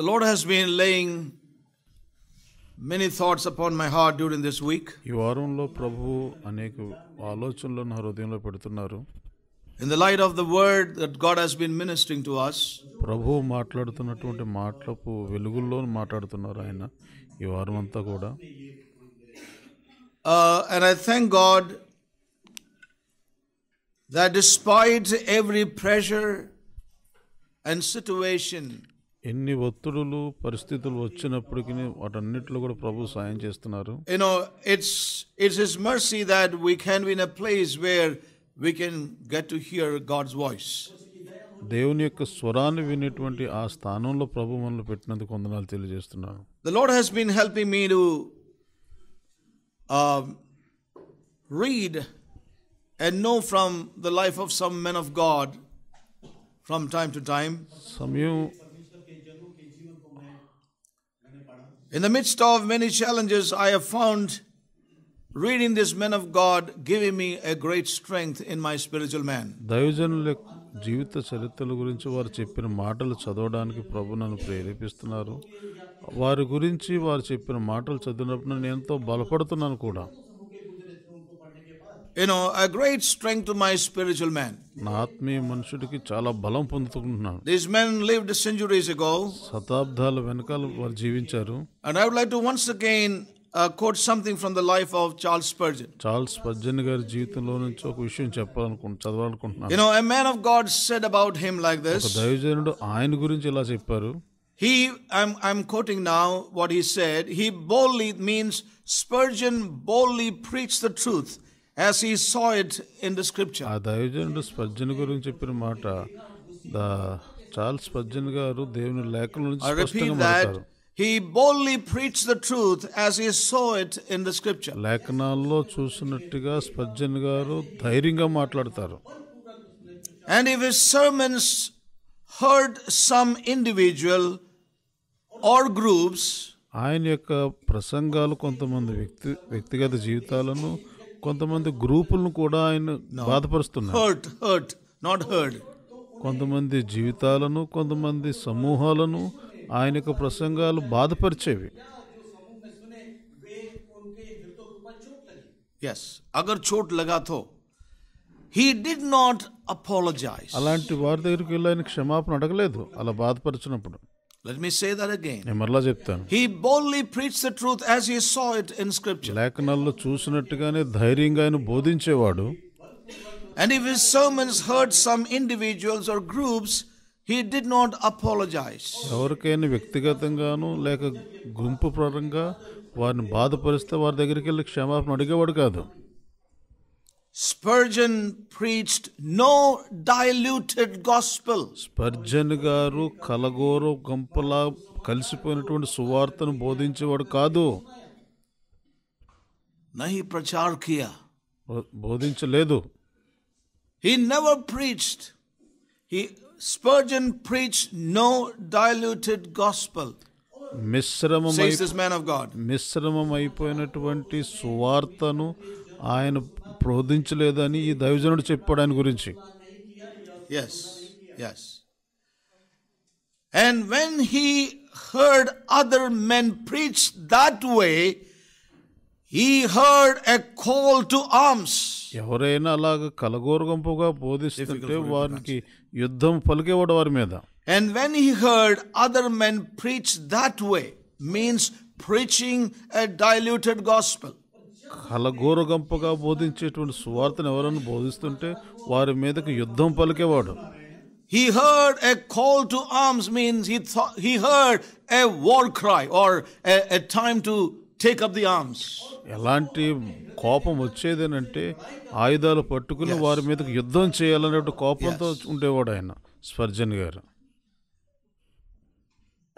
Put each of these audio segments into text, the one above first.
The Lord has been laying many thoughts upon my heart during this week. In the light of the word that God has been ministering to us, uh, and I thank God that despite every pressure and situation ఎన్ని ఒత్తిడులు పరిస్థితులు వచ్చినప్పటికీ వాటన్నిటిలో కూడా ప్రభు సాయం చేస్తున్నారు you it's it's his mercy that we can be in a place where we can get to hear God's voice దేవుని యొక్క స్వరాన్ని వినేటువంటి ఆ స్థానంలో ప్రభు మనల్ని పెట్టినందుకు వందనాలు తెలియజేస్తున్నాను the Lord has been helping me to read and know from the life of some men of God from time to time సమయం In the midst of many challenges, I have found reading this man of God giving me a great strength in my spiritual man. జీవిత చరిత్రల గురించి వారు చెప్పిన మాటలు చదవడానికి ప్రభు నన్ను ప్రేరేపిస్తున్నారు వారి గురించి వారు చెప్పిన మాటలు చదివినప్పుడు నేను ఎంతో బలపడుతున్నాను కూడా you know, a great strength to my spiritual man. These men lived centuries ago. And I would like to once again uh, quote something from the life of Charles Spurgeon. You know, a man of God said about him like this. He, I'm, I'm quoting now what he said. He boldly means Spurgeon boldly preached the truth as he saw it in the scripture. ఆ దైవజనుడు స్పర్జన గురించి చెప్పిన మాట Charles Spurgeon గారు దేవుని లేఖల నుంచి స్పష్టంగా He boldly preached the truth as he saw it in the scripture. లేఖనాల్లో చూసినట్టుగా స్పర్జన్ గారు ధైర్యంగా మాట్లాడతారు. And if his sermons heard some individual or groups ఆయన యొక్క ప్రసంగాలు కొంతమంది వ్యక్తి వ్యక్తిగత జీవితాలను కొంతమంది గ్రూపులను కూడా ఆయన బాధపరుస్తున్నారు హర్ట్ నాట్ కొంతమంది జీవితాలను కొంతమంది సమూహాలను ఆయన యొక్క ప్రసంగాలు బాధపరిచేవి ఎస్ అగర్ చోట్ లగాతో హీ డిడ్ నాట్ అపాలజైజ్ అలాంటి వారి దగ్గరికి వెళ్ళి ఆయన క్షమాపణ అడగలేదు అలా బాధపరిచినప్పుడు లెట్ మీ సే అగైన్ నేను మరలా చెప్తాను he boldly preach truth as he saw it in లేఖనాల్లో చూసినట్టుగానే ధైర్యంగా ఆయన బోధించేవాడు and if his sermons hurt some individuals or groups he did not apologize ఎవరికైనా వ్యక్తిగతంగాను లేక గుంపు వారిని బాధపరిస్తే వారి దగ్గరికి వెళ్ళి క్షమాపణ అడిగేవాడు కాదు Spurgeon preached no diluted gospel Spurgeon గారు కలగోరు గంపలా కలిసిపోయినటువంటి సువార్తను బోధించేవాడు కాదు నహి ప్రచార్ కియా బోధించలేదు he never preached he Spurgeon preach no diluted gospel మిశ్రమం మిశ్రమం అయిపోయినటువంటి సువార్తను ఆయన ప్రోధించలేదని ఈ దైవజనుడు చెప్పాడు గురించి yes yes and when he heard other men preach that way he heard a call to arms ఎవరైనా అలాగ కలగోరగంపుగా బోధిస్తుంటే వారికి యుద్ధం పలికేవాడు వారి మీద and when he heard other men preach that way means preaching a diluted gospel కలఘోరగంపగా బోధించేటువంటి సువార్తను ఎవరైనా బోధిస్తుంటే వారి మీదకి యుద్ధం పలికేవాడు he heard a call to arms means he thought, he heard a war cry or a, a take up the arms ఎలాంటి కోపం వచ్చేదేనంటే ఆయుధాలు పట్టుకుని వారి మీదకి యుద్ధం చేయాలనే కోపంతో ఉండేవాడు ఆయన స్పర్జన్ గారు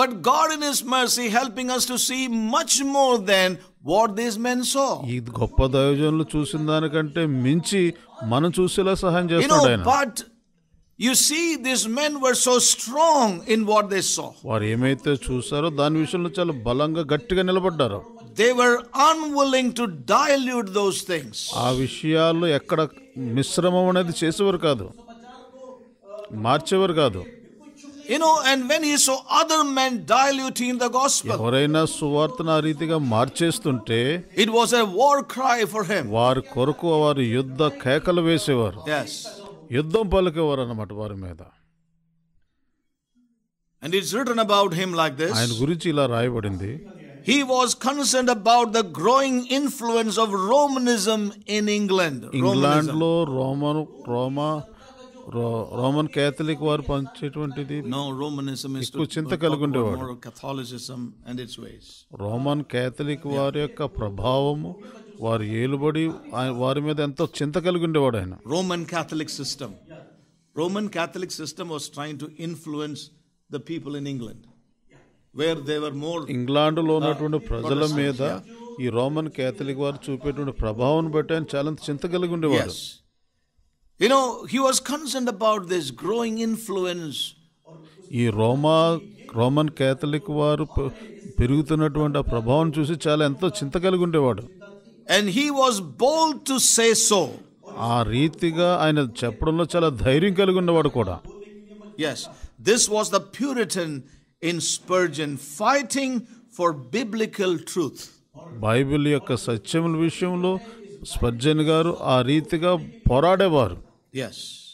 but God in His mercy helping us to see much more than what these men saw. You know, but you see, these men were so strong in what they saw. They were unwilling to dilute those things. మిశ్రమం అనేది చేసేవారు కాదు మార్చేవారు కాదు you know, and when he saw other men diluting the gospel, it was a war cry for him. War, కొరకు వారు యుద్ధ కేకలు వేసేవారు Yes. యుద్ధం పలికేవారు అన్నమాట వారి మీద And it's written about him like ఆయన this. గురించి ఇలా రాయబడింది He was concerned about the growing influence of Romanism in England. England lo Roman రోమా రోమన్ క్యాథలిక్ వారు పంచేటువంటిది నో ఎక్కువ చింత కలిగి ఉండేవాడు రోమన్ క్యాథలిక్ వారి యొక్క ప్రభావము వారు ఏలుబడి వారి మీద ఎంతో చింత కలిగి ఉండేవాడు ఆయన Roman Catholic system Roman Catholic system was trying to influence the people in England where there were more ఇంగ్లాండ్లో ఉన్నటువంటి ప్రజల మీద ఈ రోమన్ క్యాథలిక్ వారు చూపేటువంటి ప్రభావం బట్టి ఆయన చాలా చింత కలిగి ఉండేవాడు You know, he was concerned about this growing influence. ఈ రోమా రోమన్ కేథలిక్ వారు పెరుగుతున్నటువంటి ఆ ప్రభావం చూసి చాలా ఎంతో చింత కలిగి ఉండేవాడు and he was bold to say so ఆ రీతిగా ఆయన చెప్పడంలో చాలా ధైర్యం కలిగి ఉన్నవాడు కూడా yes this was the Puritan in Spurgeon fighting for biblical truth Bible యొక్క సత్యముల విషయంలో స్పర్జన్ గారు ఆ రీతిగా పోరాడేవారు Yes.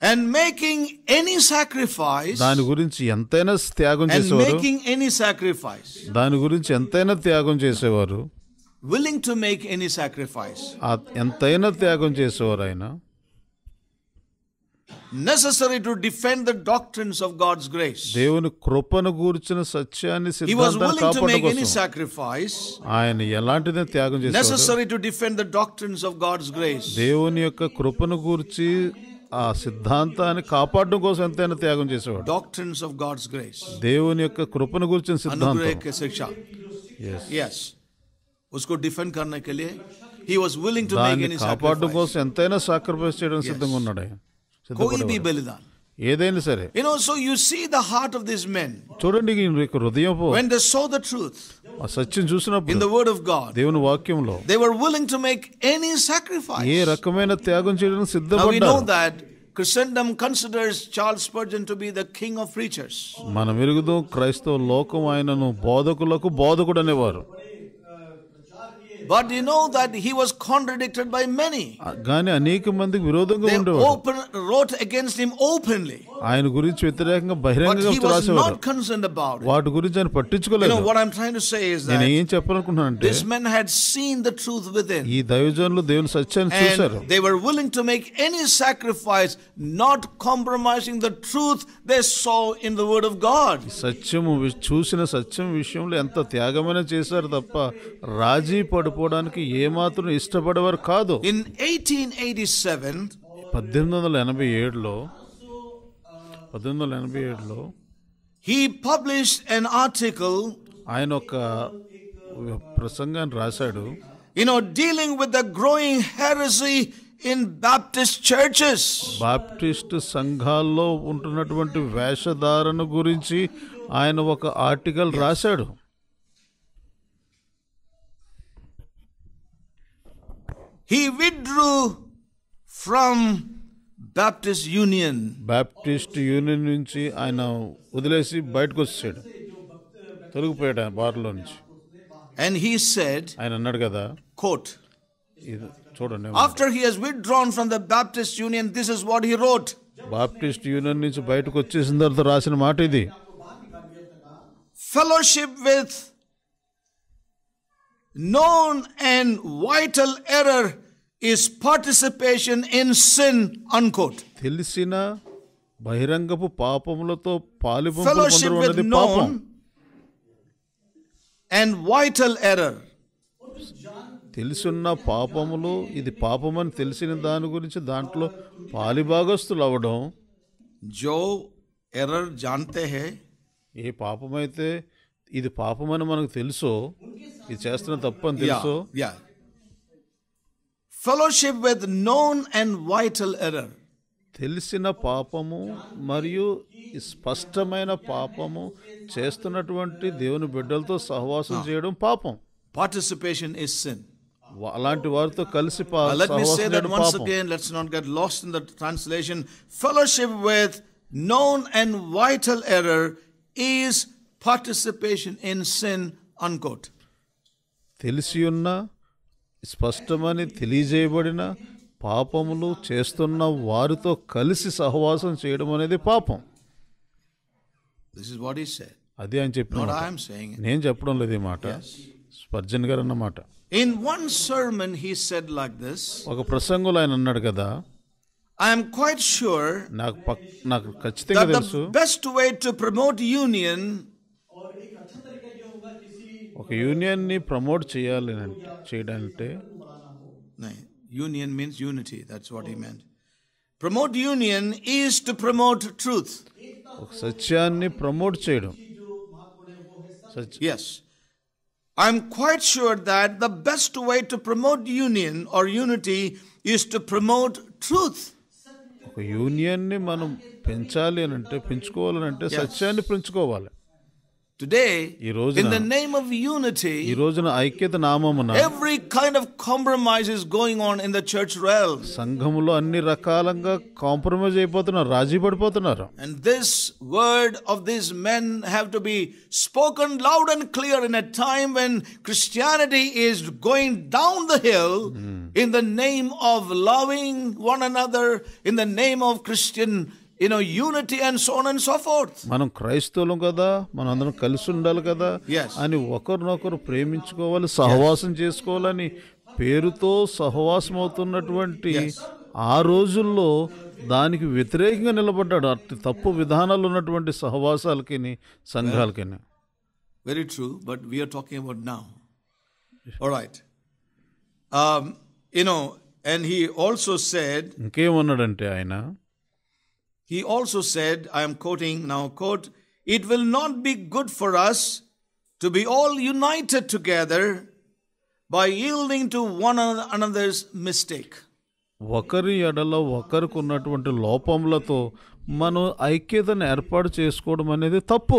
And making any sacrifice. దాని గురించి ఎంతైనా త్యాగం చేసేవారు. And making any sacrifice. దాని గురించి ఎంతైనా త్యాగం చేసేవారు. Willing to make any sacrifice. ఎంతైనా త్యాగం చేసేవారు అయినా necessary to defend the doctrines of God's grace. He was willing to make any sacrifice necessary to defend the doctrines of God's grace. ఆ సిద్ధాంతాన్ని కాపాడడం కోసం ఎంతైనా త్యాగం చేసేవాడు డాక్టర్స్ ఆఫ్ గాడ్స్ గ్రేస్ దేవుని యొక్క కృపను గురించి సిద్ధాంతం అనుగ్రహ శిక్ష yes yes usko defend karna ke liye he was willing to make any sacrifice కాపాడడం కోసం ఎంతైనా సాక్రిఫైస్ చేయడానికి సిద్ధంగా ఉన్నాడు కోయి బలిదాన్ ఏదైనా సరే you know so you see the heart of this men చూడండి మీకు హృదయం when they saw the truth ఆ సత్యం చూసినప్పుడు in the word of God దేవుని వాక్యంలో they were willing to make any sacrifice ఏ రకమైన త్యాగం చేయడానికి సిద్ధపడ్డారు we know that Christendom considers Charles Spurgeon to be the king of preachers మనం ఎరుగుదాం క్రైస్తవ లోకం ఆయనను బోధకులకు బోధకుడు అనేవారు but you know that he was contradicted by many. కానీ అనేక మందికి విరోధంగా ఉండేవాడు. They open wrote against him openly. ఆయన గురించి వ్యతిరేకంగా బహిరంగంగా రాసేవారు. But he was not concerned about it. వాటి గురించి ఆయన పట్టించుకోలేదు. You know what I'm trying to say is that this man had seen the truth within. ఈ దైవజనులు దేవుని సత్యాన్ని చూశారు. And they were willing to make any sacrifice not compromising the truth they saw in the word of God. సత్యము చూసిన సత్యం విషయంలో ఎంత త్యాగమైన చేశారు తప్ప రాజీ పడిపో పోవడానికి ఏమాత్రం ఇష్టపడేవారు కాదు ఇన్ ఎయిటీన్ ఎయిటీ సెవెన్ పద్దెనిమిది వందల ఎనభై ఏడులో పద్దెనిమిది వందల ఎనభై ఏడులో హీ పబ్లిష్ ఎన్ ఆర్టికల్ ఆయన ఒక ప్రసంగాన్ని రాశాడు no dealing with the growing heresy in Baptist churches Baptist సంఘాల్లో ఉంటున్నటువంటి వేషధారణ గురించి ఆయన ఒక ఆర్టికల్ రాశాడు he withdrew from Baptist union Baptist union నుంచి ఆయన వదిలేసి బయటకు వచ్చాడు తొలగిపోయాడు ఆయన బార్లో నుంచి అండ్ హీ సెడ్ ఆయన అన్నాడు కదా కోట్ ఇది చూడండి after he has withdrawn from the Baptist union this is what he wrote Baptist union నుంచి బయటకు వచ్చేసిన తర్వాత రాసిన మాట ఇది fellowship with known and vital error is participation in sin unquote తెలిసిన బహిరంగపు పాపములతో పాలు పాపం అండ్ వైటల్ ఎర్రర్ తెలుసున్న పాపములు ఇది పాపమని తెలిసిన దాని గురించి దాంట్లో పాలిభాగస్తులు అవ్వడం జో ఎర్రర్ జాన్తే హే ఏ పాపమైతే ఇది పాపమని మనకు తెలుసో ఇది చేస్తున్న తప్పని తెలుసో Fellowship with known and vital error. Participation పాపము మరియు స్పష్టమైన పాపము చేస్తున్నటువంటి దేవుని బిడ్డలతో సహవాసం ah. చేయడం uh, let me say that once again let's not get lost in the translation fellowship with known and vital error is participation in sin unquote తెలిసి స్పష్టమని తెలియజేయబడిన పాపములు చేస్తున్న వారితో కలిసి సహవాసం చేయడం అనేది పాపం ఇస్ వాట్ ఈస్ అది అని చెప్పిన నేను చెప్పడం లేదు ఈ మాట స్పర్జన్ గారు అన్నమాట in one sermon he said like this ఒక ప్రసంగంలో ఆయన అన్నాడు కదా ఐఎమ్ క్వైట్ షూర్ నాకు నాకు ఖచ్చితంగా తెలుసు best way to promote union ఒక యూనియన్ని ప్రమోట్ చేయాలి చేయడానికంటే union means unity that's what he means promote union is to promote truth ఒక సత్యాన్ని ప్రమోట్ చేయడం yes I'm quite sure that the best way to promote union or unity is to promote truth ఒక యూనియన్ని మనం పెంచాలి అని అంటే పెంచుకోవాలని అంటే సత్యాన్ని పెంచుకోవాలి Today, in the name of unity, every kind of compromise is going on in the church realm. సంఘములో అన్ని రకాలంగా కాంప్రమైజ్ అయిపోతున్నారు రాజీ And this word of these men have to be spoken loud and clear in a time when Christianity is going down the hill hmm. in the name of loving one another, in the name of Christian you know unity and so on and so forth మనం క్రైస్తవులం కదా మనం అందరం కలిసి ఉండాలి కదా అని ఒకరినొకరు ప్రేమించుకోవాలి సహవాసం చేసుకోవాలని పేరుతో సహవాసం అవుతున్నటువంటి ఆ రోజుల్లో దానికి వ్యతిరేకంగా నిలబడ్డాడు అట్టి తప్పు విధానాలు ఉన్నటువంటి సహవాసాలకి సంఘాలకి very true but we're talking about now right you know and he also said ఇంకేమన్నాడంటే ఆయన he also said, I am quoting now, quote, it will not be good for us to be all united together by yielding to one another's mistake. ఒకరి ఎడలో ఒకరికి ఉన్నటువంటి లోపములతో మనం ఐక్యతను ఏర్పాటు చేసుకోవడం అనేది తప్పు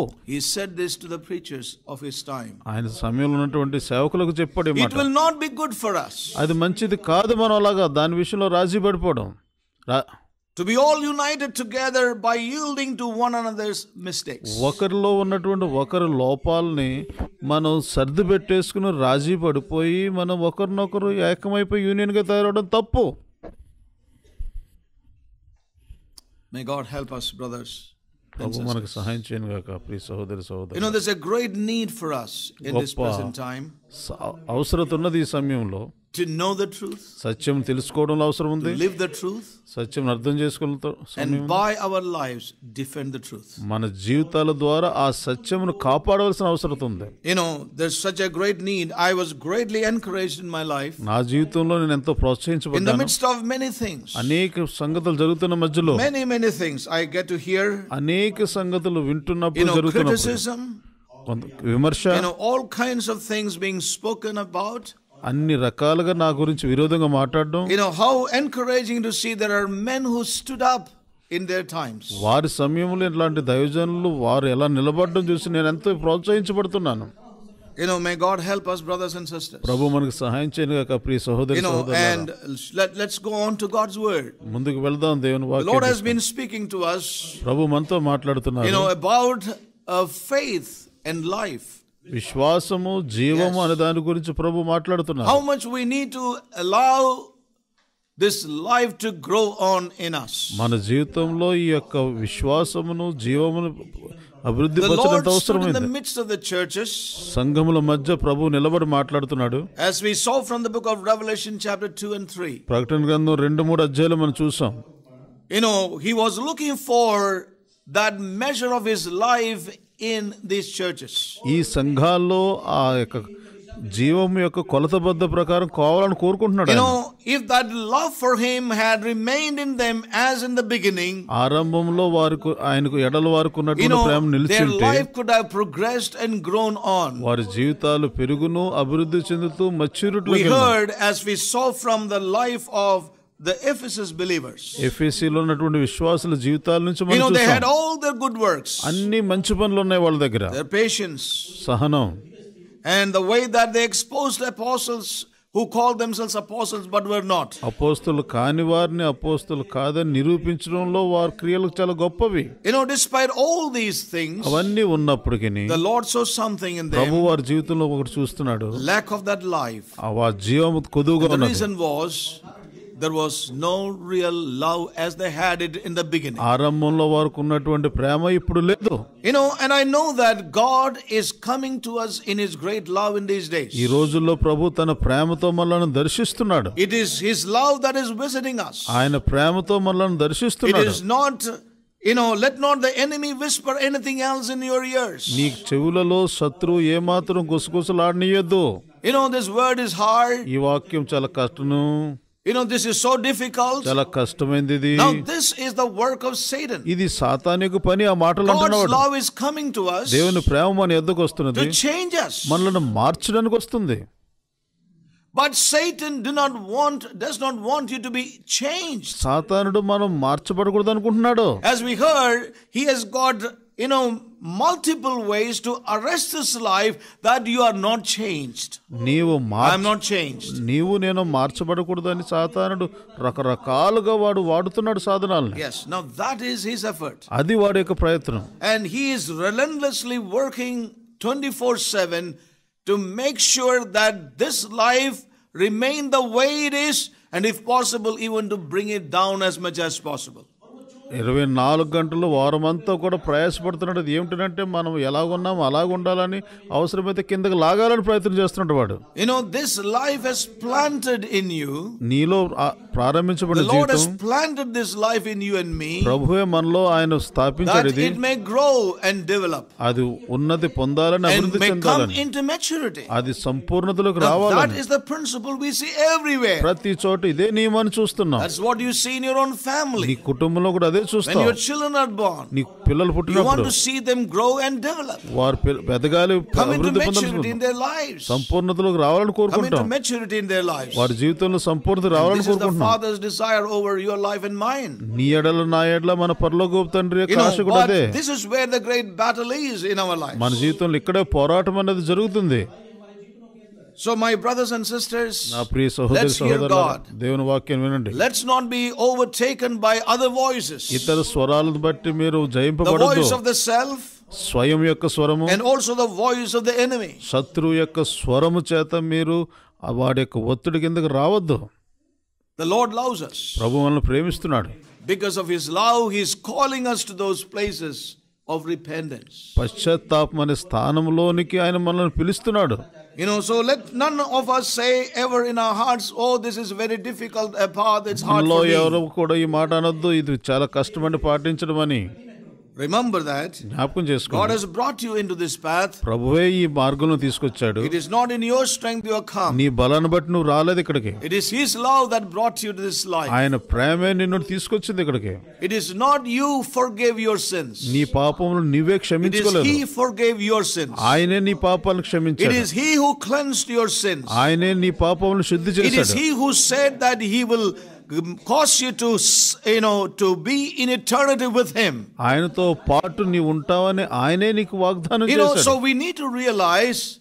ఆయన సమయంలో ఉన్నటువంటి సేవకులకు చెప్పాడు అది మంచిది కాదు మనం అలాగా దాని విషయంలో రాజీ పడిపోవడం to be all united together by yielding to one another's mistakes. ఒకరిలో ఉన్నటువంటి ఒకరి లోపాలని మనం సర్ది పెట్టేసుకుని రాజీ పడిపోయి మనం ఒకరినొకరు ఏకమైపోయి యూనియన్ గా తయారవడం తప్పు May God help us, brothers. And sisters. You know, there's a great need for us in this present time. అవసరత ఉన్నది ఈ సమయంలో టు నో ద ట్రూత్ సత్యం తెలుసుకోవడంలో అవసరం ఉంది లివ్ ద ట్రూత్ సత్యం అర్థం చేసుకోవడంతో and by our lives defend the truth మన జీవితాల ద్వారా ఆ సత్యమును కాపాడవలసిన అవసరం ఉంది you know such a great need I was greatly encouraged in my life నా జీవితంలో నేను ఎంతో ప్రోత్సహించబడ్డాను in the midst of many things అనేక సంగతులు జరుగుతున్న మధ్యలో many many things I get to hear అనేక సంగతులు వింటున్నప్పుడు జరుగుతున్న you know, all kinds of things being spoken about. అన్ని రకాలుగా నా గురించి You know, how encouraging to see there are men who stood up in their times. వారి సమయంలో ఇలాంటి దైవజనులు వారు ఎలా నిలబడడం చూసి You know, may God help us, brothers and sisters. You know, and let, let's go on to God's word. The Lord has been speaking to us, you know, about a uh, faith and life. విశ్వాసము జీవము అనే దాని గురించి ప్రభు మాట్లాడుతున్నారు how much we need to allow this life to grow on in us మన జీవితంలో ఈ యొక్క విశ్వాసమును జీవమును అభివృద్ధి పరచడం అవసరమైంది మిడ్స్ ఆఫ్ ద చర్చెస్ సంఘముల మధ్య ప్రభు నిలబడి మాట్లాడుతున్నాడు as we saw from the book of revelation chapter 2 and 3 ప్రకటన గ్రంథం 2 3 అధ్యాయాలు మనం చూసాం you know he was looking for that measure of his life in these churches ఈ సంఘాల్లో ఆ యొక్క జీవం యొక్క కొలతబద్ధ ప్రకారం కావాలని కోరుకుంటున్నాడు no if that love for him had remained in them as in the beginning ఆరంభంలో వారికి ఆయనకు ఎడల వారికి ప్రేమ నిలిచి ఉంటే life could have progressed and grown on వారి జీవితాలు పెరుగును అభివృద్ధి చెందుతూ maturity we heard as we saw from the life of the Ephesus believers. You know they had all their good works. అన్ని మంచి Their patience. సహనం. And the way that they exposed apostles who called themselves apostles but were not. అపోస్తలు కాని వారిని అపోస్తలు కాదని You know despite all these things the Lord saw something in them. Lack of that life. The reason was there was no real love as they had it in the beginning. You know, and I know that God is coming to us in His great love in these days. It is His love that is visiting us. It is not You know, let not the enemy whisper anything else in your ears. You know, this word is hard. You know, this is so difficult. Now this is the work of Satan. ఇది God's love is coming to us. దేవుని ప్రేమ మన ఎద్దకు వస్తున్నది. To change us. But Satan do not want does not want you to be changed. సాతానుడు మనం మార్చబడకూడదు అనుకుంటున్నాడు. As we heard, he has got you know, multiple ways to arrest this life that you are not changed. నీవు నీవు నేను మార్చబడకూడదని సాతానుడు రకరకాలుగా వాడు వాడుతున్నాడు yes now that is his effort and he is relentlessly working 24/7 to make sure that this life remain the way it is and if possible even to bring it down as much as possible ఇరవై నాలుగు గంటలు వారమంతా కూడా ప్రయాసపడుతున్నాడు అది ఏమిటంటే మనం ఎలాగున్నాం అలాగుండాలని అవసరమైతే కిందకి లాగాలని ప్రయత్నం చేస్తున్నాడు వాడు you know this life has planted in you నీలో ప్రారంభించబడిన జీవితం has planted this life in you and me ప్రభువే మనలో ఆయన స్థాపించాడు ఇది it may grow and develop అది ఉన్నతి పొందాలని అభివృద్ధి చెందాలని ఇంటు మెచ్యూరిటీ అది సంపూర్ణతలోకి రావాలి that is the principle we see everywhere ప్రతి చోట ఇదే నియమాన్ని చూస్తున్నాం that's what you see in your own family నీ కుటుంబంలో కూడా అదే నువ్వే చూస్తావు your children are born నీ పిల్లలు you want పుట్టినప్పుడు to see them grow and develop వారు పె- పెదగాలి come into అభివృద్ధి maturity in పొందాలి their lives సంపూర్ణతలోకి రావాలని come into కోరుకుంటాం maturity in their lives వారి జీవితంలో సంపూర్ణత రావాలని this is the కోరుకుంటున్నాం father's desire over your life and mine నీ ఎడల నా ఎడల మన పరలోక తండ్రి యొక్క you know ఆశ కూడా but అదే this is where the great battle is in our life మన జీవితంలో ఇక్కడే పోరాటం అనేది జరుగుతుంది So my brothers and sisters, నా ప్రియ సహోదర సహోదరులారా దేవుని వాక్యం వినండి. Let's not be overtaken by other voices. ఇతర స్వరాలను బట్టి మీరు జయింపబడొద్దు. The voice of the self స్వయం యొక్క స్వరము and also the voice of the enemy శత్రువు యొక్క స్వరము చేత మీరు వాడి యొక్క ఒత్తిడి కిందకు రావద్దు ద లార్డ్ లవ్స్ us ప్రభు మనల్ని ప్రేమిస్తున్నాడు because of his love he is calling us to those places of repentance పశ్చాత్తాపం అనే స్థానంలోనికి ఆయన మనల్ని పిలుస్తున్నాడు you know, so let none of us say ever in our hearts, oh, this is very difficult a path, it's hard for me. ఎవరు కూడా ఈ మాట Remember that God has brought you into this path. It is not in your strength you have come. It is His love that brought you to this life. It is not you forgave your sins. It is He forgave your sins. It is He who cleansed your sins. It is He who said that He will cause you to you know to be in eternity with him you know so we need to realize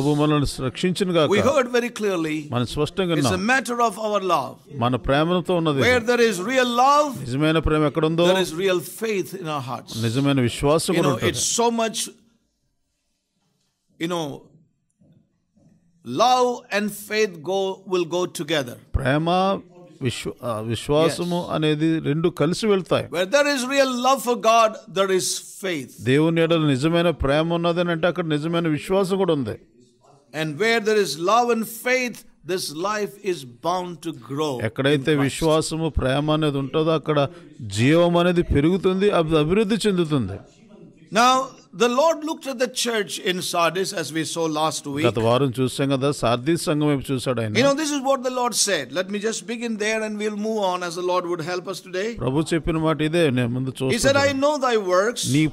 ప్రభు మనల్ని రక్షించిన గాక we heard very clearly మనం స్పష్టంగా it's a matter of our love మన ప్రేమతో ఉన్నది where there is real love నిజమైన ప్రేమ ఎక్కడ ఉందో there is real faith in our hearts నిజమైన విశ్వాసం కూడా ఉంటుంది it's so much you know love and faith go will go together ప్రేమ విశ్వాసము అనేది రెండు కలిసి వెళ్తాయి love for God there is దేవుని నిజమైన ప్రేమ ఉన్నదని అంటే అక్కడ నిజమైన విశ్వాసం కూడా ఉంది And where there is love and faith, this life is bound to grow ఎక్కడైతే విశ్వాసము ప్రేమ అనేది ఉంటుందో అక్కడ జీవం అనేది పెరుగుతుంది అది అభివృద్ధి చెందుతుంది నా the Lord look the church in Sardis as we saw last week గత వారం చూసాం కదా సార్డిస్ సంఘం వైపు చూసాడు ఆయన you know this is what the lord said let me just begin there and we'll move on as the lord would help us today ప్రభు చెప్పిన మాట ఇదే నేను ముందు he said i know thy works నీ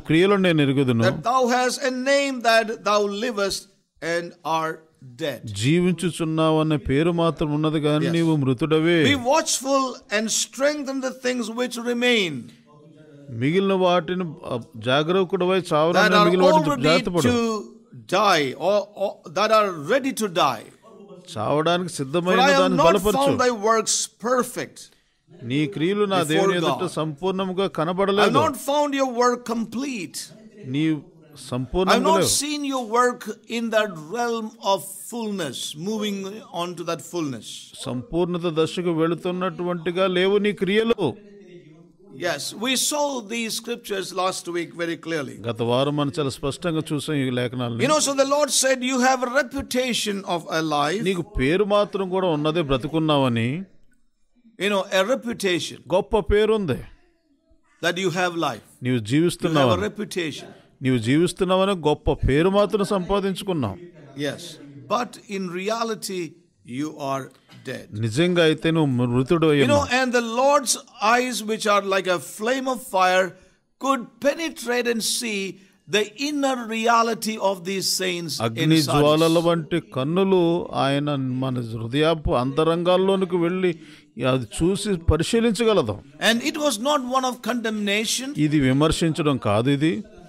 నేను ఎరుగుదును that thou hast a name that thou livest and are dead. జీవించుచున్నావన్న పేరు మాత్రం ఉన్నది కానీ నీవు మృతుడవే. Be watchful and strengthen the things which remain. మిగిలిన వాటిని జాగరూకుడవై చావరని మిగిలిన వాటిని జాగ్రత్తపడు. Die or, or that are ready to die. చావడానికి సిద్ధమైన దాన్ని బలపరచు. thy works perfect. నీ క్రియలు నా దేవుని ఎదుట సంపూర్ణముగా కనబడలేదు. I not found your work complete. నీ ಸಂಪೂರ್ಣ I've not seen your work in that realm of fullness, moving on to that fullness. సంపూర్ణత దశకు వెళుతున్నటువంటిగా లేవు నీ క్రియలు Yes, we saw these scriptures last week very clearly. You know, so the Lord said, you have a reputation of a life. నీకు పేరు మాత్రం కూడా ఉన్నదే బ్రతుకున్నావని. You know, a reputation. గొప్ప పేరు ఉంది. That you have life. You have a reputation. నీవు జీవిస్తున్నావని గొప్ప పేరు మాత్రం సంపాదించుకున్నావు yes but in reality you are నిజంగా అయితే నువ్వు మృతుడు you know and the Lord's eyes which are like a flame of fire could penetrate and see the inner reality of these saints అగ్ని జ్వాలల వంటి కన్నులు ఆయన మన హృదయపు అంతరంగాల్లోనికి వెళ్ళి అది చూసి పరిశీలించగలదు and it was not one of condemnation ఇది విమర్శించడం కాదు ఇది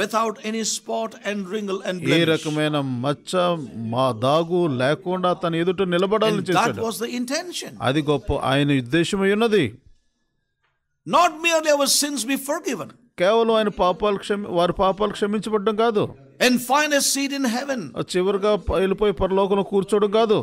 without any spot and wrinkle and blemish. ఏ రకమైన మచ్చ మా దాగు లేకుండా తన ఎదుట నిలబడాలని చేశాడు. That was the intention. అది గొప్ప ఆయన ఉద్దేశం ఉన్నది. Not merely our sins be forgiven. కేవలం ఆయన పాపాలు క్షమి వారి పాపాలు క్షమించబడడం కాదు. And find a seat in heaven. చివరిగా వెళ్ళిపోయి పరలోకంలో కూర్చోవడం కాదు.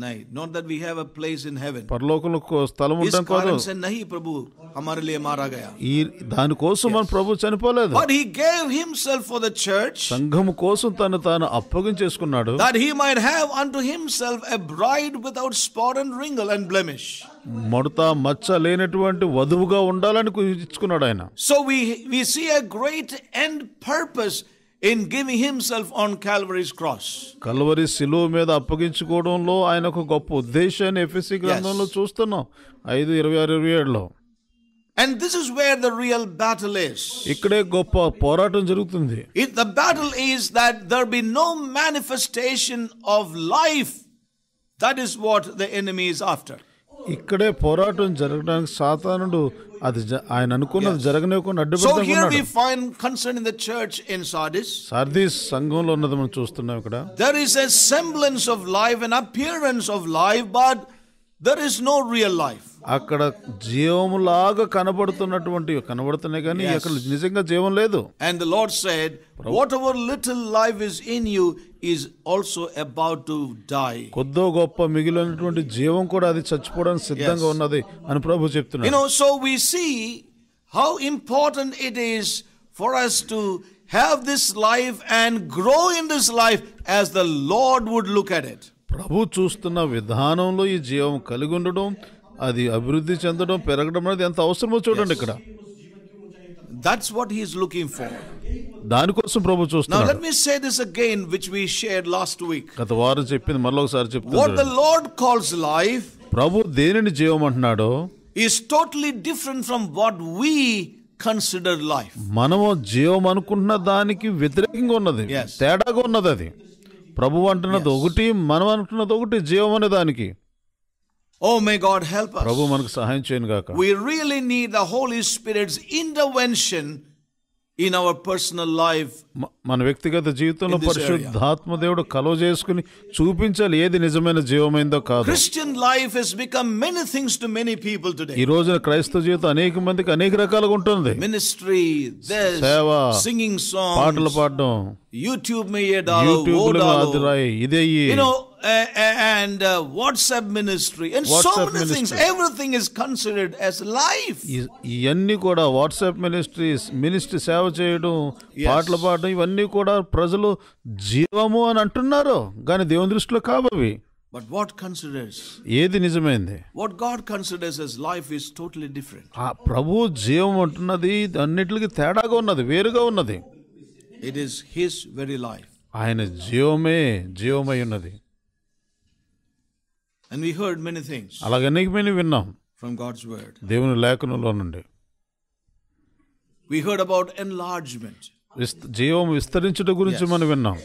नहीं not that we have a place in heaven పరలోకంలో స్థలం ఉండడం కాదు से नहीं प्रभु हमारे लिए मारा गया ఈ దాని కోసం మన ప్రభు చనిపోలేదు but he gave himself for the church సంఘం కోసం తను తాను అప్పగించేసుకున్నాడు that he might have unto himself a bride without spot and wrinkle and blemish ముడత మచ్చ లేనటువంటి వధువుగా ఉండాలని ఇచ్చుకున్నాడు ఆయన so we we see a great end purpose in giving himself on Calvary's cross Calvary సిలువ మీద అప్పగించుకోవడంలో ఆయన ఒక గొప్ప ఉద్దేశాన్ని ఎఫ్ఎస్సి గ్రంథంలో చూస్తున్నాం ఐదు ఇరవై ఆరు ఇరవై ఏడులో And this is where the real battle is. ఇక్కడే గొప్ప poratan జరుగుతుంది. If the battle is that there be no manifestation of life. That is what the enemy is after. ఇక్కడే పోరాటం జరగడానికి సాతానుడు అది ఆయన అనుకున్నది జరగనివ్వకుండా అడ్డుపడుతున్నాడు సార్దీస్ సంఘంలో ఉన్నది మనం చూస్తున్నాం ఇక్కడ there is a semblance of life and appearance of life but there is no real life అక్కడ జీవములాగా కనబడుతున్నటువంటి కనబడుతున్నాయి కానీ అక్కడ నిజంగా జీవం లేదు and the Lord said whatever little life is in you is also about to die కొద్దో గొప్ప మిగిలినటువంటి జీవం కూడా అది చచ్చిపోవడానికి సిద్ధంగా ఉన్నది అని ప్రభు చెప్తున్నాడు you know so we see how important it is for us to have this life and grow in this life as the Lord would look at it ప్రభు చూస్తున్న విధానంలో ఈ జీవం కలిగి ఉండడం అది అభివృద్ధి చెందడం పెరగడం అనేది ఎంత అవసరమో చూడండి ఇక్కడ that's what he's looking for దానికోసం ప్రభు చూస్తున్నాడు let me say this again which we shared last week గత వారం చెప్పింది మరొకసారి చెప్తున్నాడు what the Lord calls life ప్రభు దేనిని జీవం అంటున్నాడో is totally different from what we consider life మనము జీవం అనుకుంటున్న దానికి వ్యతిరేకంగా ఉన్నది తేడాగా ఉన్నది అది ప్రభు అంటున్నది ఒకటి మనం అంటున్నది ఒకటి జీవం అనే దానికి ఓ మే గాడ్ హెల్ప్ ప్రభు మనకు సహాయం చేయను గాక we really need the Holy Spirit's intervention in our personal life మన వ్యక్తిగత జీవితంలో పరిశుద్ధాత్మ దేవుడు కలువ చేసుకుని చూపించాలి ఏది నిజమైన జీవమైందో కాదు Christian life has become many things to many people today ఈ రోజున క్రైస్తవ జీవితం అనేక మందికి అనేక రకాలుగా ఉంటుంది మినిస్ట్రీ సేవ సింగింగ్ సాంగ్ పాటలు పాడడం యూట్యూబ్ में ये डालो YouTube वो डालो इधर ये you know uh, and uh, WhatsApp ఇవన్నీ కూడా వాట్సాప్ మినిస్ట్రీస్ మినిస్ట్రీ సేవ చేయడం పాటలు పాడడం ఇవన్నీ కూడా ప్రజలు జీవము అని అంటున్నారు కానీ దేవుని దృష్టిలో కాబవి బట్ వాట్ కన్సిడర్స్ ఏది నిజమైంది what God considers as life is totally different ఆ ప్రభు జీవం అంటున్నది అన్నిటికీ తేడాగా ఉన్నది వేరుగా ఉన్నది It is His very life. And we heard many things from God's Word. We heard about enlargement. We heard about enlargement.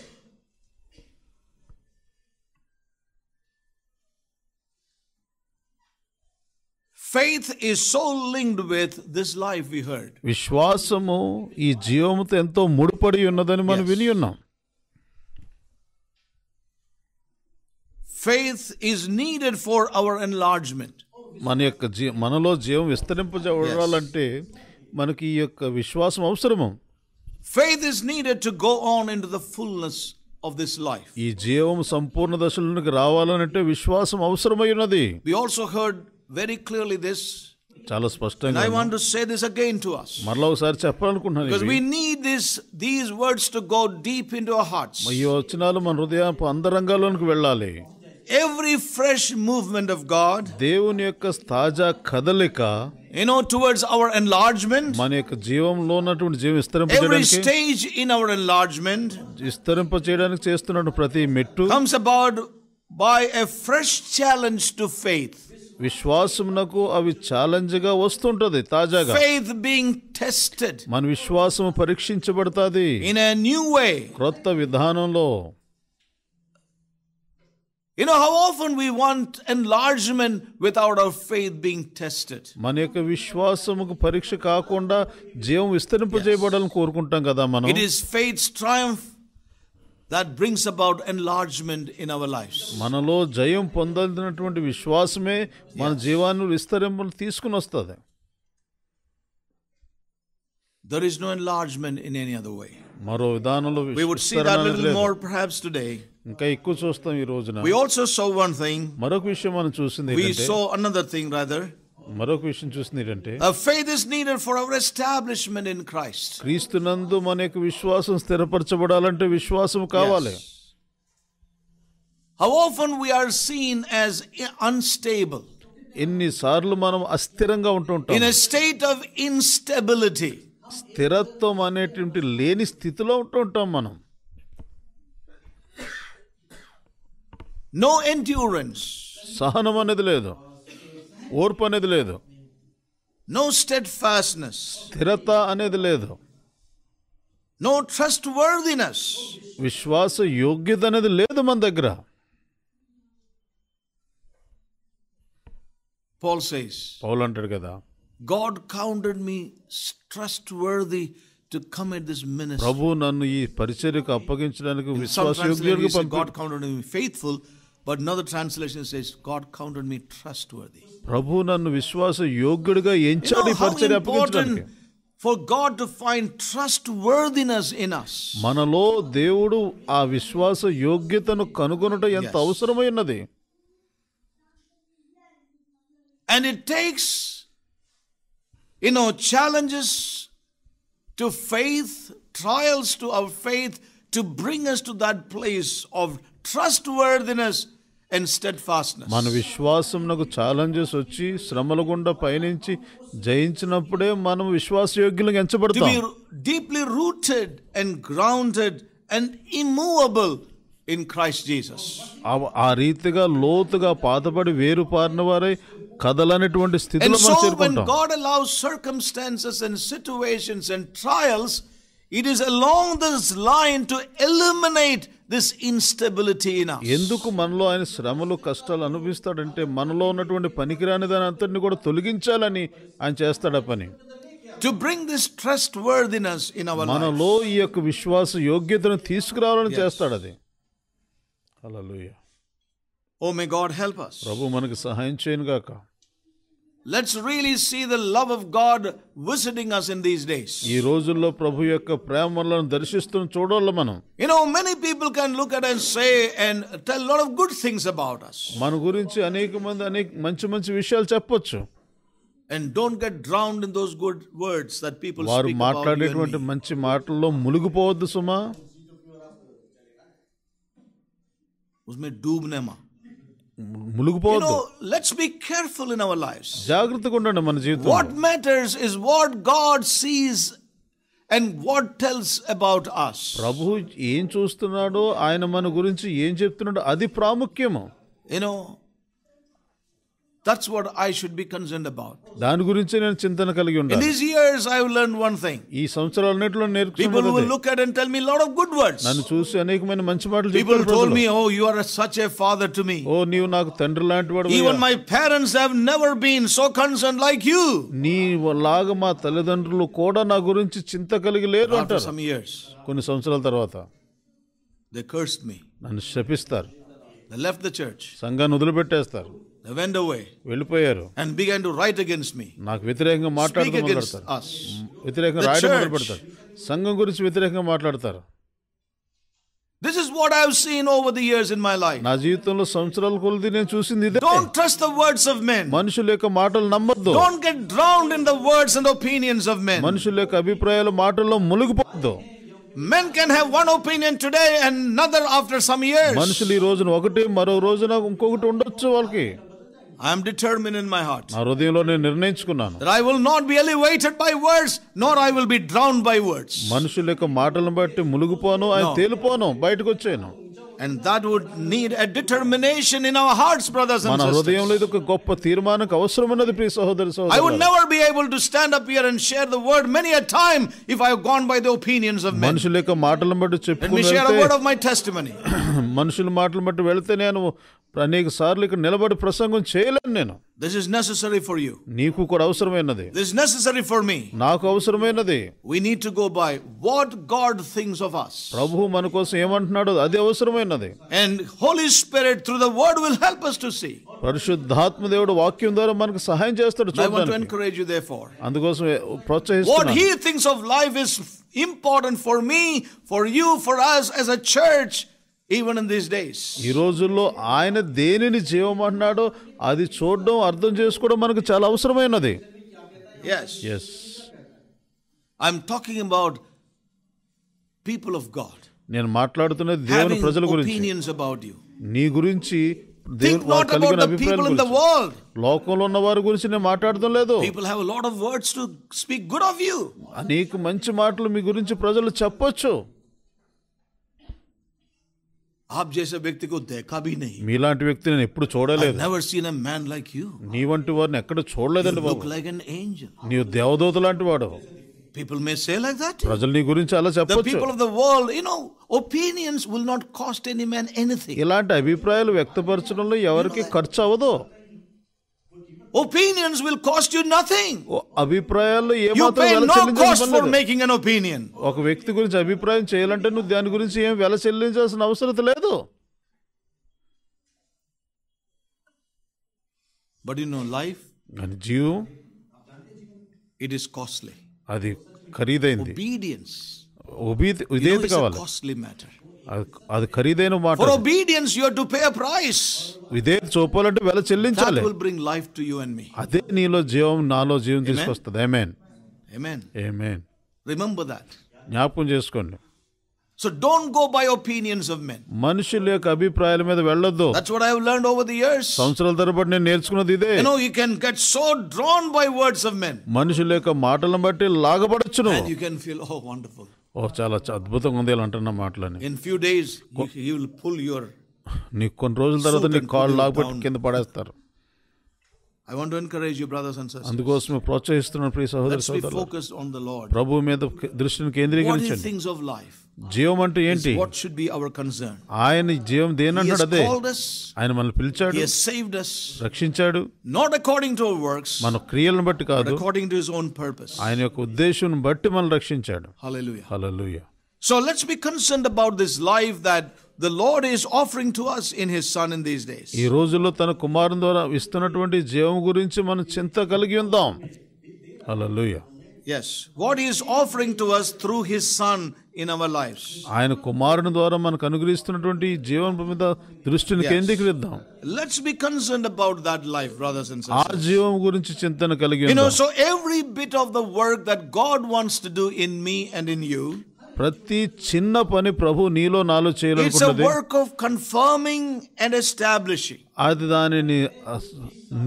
faith is so linked with this life we heard. Faith is needed for our enlargement. Mani yokka manalo jeevam vistarimpu javadalante manaki ee yokka vishwasam avasaramu. Faith is needed to go on into the fullness of this life. We also heard very clearly this చాలా స్పష్టంగా I want to say this again to us మరలా ఒకసారి చెప్పాలనుకుంటున్నాను because we need this these words to go deep into our hearts ఈ వచనాలు మన హృదయపు అంతరంగాల్లోనికి వెళ్ళాలి every fresh movement of God, దేవుని యొక్క తాజా కదలిక you know towards our enlargement మన యొక్క జీవంలో ఉన్నటువంటి జీవం విస్తరింప every stage in our enlargement విస్తరింప చేయడానికి చేస్తున్నటువంటి ప్రతి మెట్టు comes about by a fresh challenge to faith విశ్వాసమునకు అవి ఛాలెంజ్ గా వస్తుంటది తాజాగా ఫెయిత్ బీయింగ్ టెస్టెడ్ మన విశ్వాసం పరీక్షించబడతాది ఇన్ ఎ న్యూ వే కొత్త విధానంలో you know how often we want enlargement without our faith being tested మన యొక్క విశ్వాసముకు పరీక్ష కాకుండా జీవం విస్తరింప చేయబడాలని కోరుకుంటాం కదా మనం it is faith's triumph that brings about enlargement in our lives మనలో జయం పొందలినటువంటి విశ్వాసమే మన జీవాన్ని there is no enlargement in any other way మరో విధానంలో we would see that a little more perhaps today ఇంకా ఎక్కువ చూస్తాం ఈ రోజున we also saw one thing మరొక విషయం మనం చూసింది we saw another thing rather మరొక విషయం చూసినీరంటే faith is needed for our establishment in Christ. క్రీస్తునందు మన యొక్క విశ్వాసం స్థిరపరచబడాలంటే విశ్వాసం కావాలి How often we are seen as unstable. ఎన్నిసార్లు మనం అస్థిరంగా ఉంటుంటాం In a state of instability. స్థిరత్వం అనేటువంటి లేని స్థితిలో ఉంటుంటాం మనం నో ఎండ్యూరెన్స్ సహనం అనేది లేదు ఓర్పు అనేది లేదు నో స్టెడ్ ఫాస్నెస్ స్థిరత అనేది లేదు నో ట్రస్ట్ వర్దినెస్ విశ్వాస యోగ్యత అనేది లేదు నా దగ్గర పాల్ సేస్ పాల్ అంటాడు కదా God counted me trustworthy to commit this minister ప్రభువు నన్ను ఈ పరిచర్యకు అప్పగించడానికి విశ్వాస యోగ్యుడిగా ప్రభువు నన్ను God counted me faithful but another translation says God counted me trustworthy ప్రభు నన్ను విశ్వాస యోగ్యుడిగా ఎంచాడు పరిచర్య అప్పగించడానికి for God to find trustworthiness in us మనలో దేవుడు ఆ విశ్వాస యోగ్యతను కనుగొనట ఎంత అవసరమై ఉన్నది and it takes you know challenges to faith trials to our faith to bring us to that place of trustworthiness and steadfastness. మన విశ్వాసం నాకు ఛాలెంజెస్ వచ్చి శ్రమల గుండా పయనించి జయించినప్పుడే మనం విశ్వాసయోగ్యులను ఎంచబడతాం. To be deeply rooted and grounded and immovable in Christ Jesus. ఆ రీతిగా లోతుగా పాతబడి వేరుపారిన వారై కదలనటువంటి స్థితిలో మనం చేరుకుంటాం. And so when God allows circumstances and situations and trials, it is along this line to eliminate this instability ఎందుకు మనలో ఆయన శ్రమలు కష్టాలు అనుభవిస్తాడంటే మనలో ఉన్నటువంటి పనికిరాని దాని అంతటిని కూడా తొలగించాలని ఆయన చేస్తాడు ఆ పని to bring this trustworthiness in our మనలో ఈ యొక్క విశ్వాస యోగ్యతను తీసుకురావాలని చేస్తాడు అది hallelujah oh may God help us ప్రభు మనకు సహాయం చేయను గాక Let's really see the love of God visiting us in these days. You know, many people can look at and say and tell a lot of good things about us. And don't get drowned in those good words that people speak about you and me. Usme doobne ma. ములుగుపోవద్దు let's be careful in life జాగ్రత్తగా ఉండండి మన జీవితం what matters is what God sees and what tells about us ప్రభు ఏం చూస్తున్నాడో ఆయన మన గురించి ఏం చెప్తున్నాడో అది ప్రాముఖ్యము you know That's what I should be concerned about. In these years, I've learned one thing. People will look at and tell me a lot of good words. People told me, oh, you are such a father to me. Oh, Even my parents have never been so concerned like you. After some years, they cursed me. They left the church. Sangha they went away. వెళ్ళిపోయారు and began to write against me. నాకు వ్యతిరేకంగా Speak మాట్లాడుతూ against మొదలుపెడతారు us. వ్యతిరేకంగా The రాయడం church. సంఘం గురించి వ్యతిరేకంగా మాట్లాడతారు This is what I've seen over the years in my life. నా జీవితంలో సంవత్సరాల కొలిది నేను చూసింది ఇదే Don't trust the words of men. మనుషుల యొక్క మాటలు నమ్మొద్దు Don't get drowned in the words and opinions of men. మనుషుల యొక్క అభిప్రాయాలు మాటల్లో మునిగిపోవద్దు Men can have one opinion today and another after some years. మనుషులు ఈ రోజున ఒకటి మరో రోజున ఇంకొకటి ఉండొచ్చు వాళ్ళకి I'm determine in my heart నా హృదయంలో నేను నిర్ణయించుకున్నాను that I will not be elevated by words nor I will be drowned by words మనుషుల యొక్క మాటలను బట్టి మునిగిపోను ఆయన తేలిపోను బయటకు వచ్చేను And that would need a determination in our hearts, brothers and sisters. I would never be able to stand up here and share the word many a time if I have gone by the opinions of men. మనుషుల యొక్క మాటలను బట్టి Let me share a word of my testimony. మనుషుల మాటలు బట్టి వెళ్తే నేను అనేక సార్లు ఇక్కడ నిలబడి ప్రసంగం చేయలేను నేను this is necessary for you. This is necessary for me. We need to go by what God thinks of us. And Holy Spirit through the word will help us to see. I want to encourage you, therefore. What He thinks of life is important for me, for you, for us as a church. Even in these days ఈ రోజుల్లో ఆయన దేనిని జీవమంటున్నాడో అది చూడడం అర్థం చేసుకోవడం మనకు చాలా అవసరమైనది yes yes I'm talking about people of God నేను మాట్లాడుతున్న దేవుని ప్రజల గురించి అబౌట్ యు నీ గురించి లోకంలో ఉన్న వారి గురించి నేను మాట్లాడడం లేదు people have lot of words to speak good of you అనేక మంచి మాటలు మీ గురించి ప్రజలు చెప్పొచ్చు ఆప్ చేసే వ్యక్తికి దేకాబీ నహీ మీలాంటి వ్యక్తి నేను ఎప్పుడు చూడలేదు never seen a man like you నీవంటి వారిని ఎక్కడ చూడలేదండి బాబు లైక్ ఎన్ ఏంజెల్ నీ దేవదూత లాంటి వాడు people may say like that ప్రజలు నీ గురించి అలా చెప్పొచ్చు people of the world you know opinions will not cost any man anything ఇలాంటి అభిప్రాయాలు వ్యక్తపరచడంలో ఎవరికి ఖర్చు అవ్వదు opinions will cost you nothing అభిప్రాయాల్లో ఏ మాత్రం no cost for making an opinion ఒక వ్యక్తి గురించి అభిప్రాయం చేయాలంటే నువ్వు దాని గురించి ఏం వెల చెల్లించాల్సిన అవసరం లేదు బట్ యు నో లైఫ్ అని జీవం ఇట్ ఇస్ కాస్ట్లీ అది ఖరీదైంది ఒబీడియన్స్ ఒబీ ఇదేంటి కావాలి కాస్ట్లీ మ్యాటర్ అది ఖరీదైన మాట for obedience you have to pay a price విధేయత చూపాలంటే వెల చెల్లించాలి that will bring life to you and me అదే నీలో జీవం నాలో జీవం తీసుకొస్తది ఆమేన్ ఆమేన్ ఆమేన్ రిమెంబర్ దట్ జ్ఞాపకం చేసుకోండి so don't go by opinions of men మనుషుల యొక్క అభిప్రాయాల మీద వెళ్ళొద్దు that's what I have learned over the years సంవత్సరాల తరబడి నేను నేర్చుకున్నది ఇదే you know you can get so drawn by words of men మనుషుల యొక్క మాటలను బట్టి లాగబడొచ్చును you can feel oh wonderful oh చాలా అద్భుతంగా ఉంది ఇలా అంటున్న మాటలని in few days you will pull your నీకు కొన్ని రోజుల తర్వాత నీ కాళ్ళు లాగబెట్టి కింద పడేస్తారు I want encourage you brothers and sisters అందుకోసం ప్రోత్సహిస్తున్నాను ప్రియ సహోదర సహోదరులు ఫోకస్ ఆన్ ద లార్డ్ ప్రభు మీద దృష్టిని కేంద్రీకరించండి థింగ్స్ ఆఫ్ లైఫ్ జీవం అంటూ ఏంటి what should be our concern ఆయన జీవం దేనంటాడు అదే ఆయన మనల్ని పిలిచాడు హి సేవ్డ్ us రక్షించాడు not according to our works మన క్రియలను బట్టి కాదు according to his own purpose ఆయన యొక్క ఉద్దేశం బట్టి మనల్ని రక్షించాడు hallelujah hallelujah so let's B concerned about this life that the Lord is offering to us in his son in these days ఈ రోజుల్లో తన కుమారుని ద్వారా ఇస్తున్నటువంటి జీవం గురించి మనం చింత కలిగి ఉందాం hallelujah yes what he is offering to us through his son in our life ఆయన కుమారుని ద్వారా మనకు అనుగ్రహిస్తున్నటువంటి జీవన మీద దృష్టిని కేంద్రీకరిద్దాం let's be concern about that life brothers and sisters ఆ జీవం గురించి చింతన కలిగి you know so every bit of the work that God wants to do in me and in you ప్రతి చిన్న పని ప్రభు నీలో నాలో చేయాలనుకున్నది work of confirming and establishing అది దానిని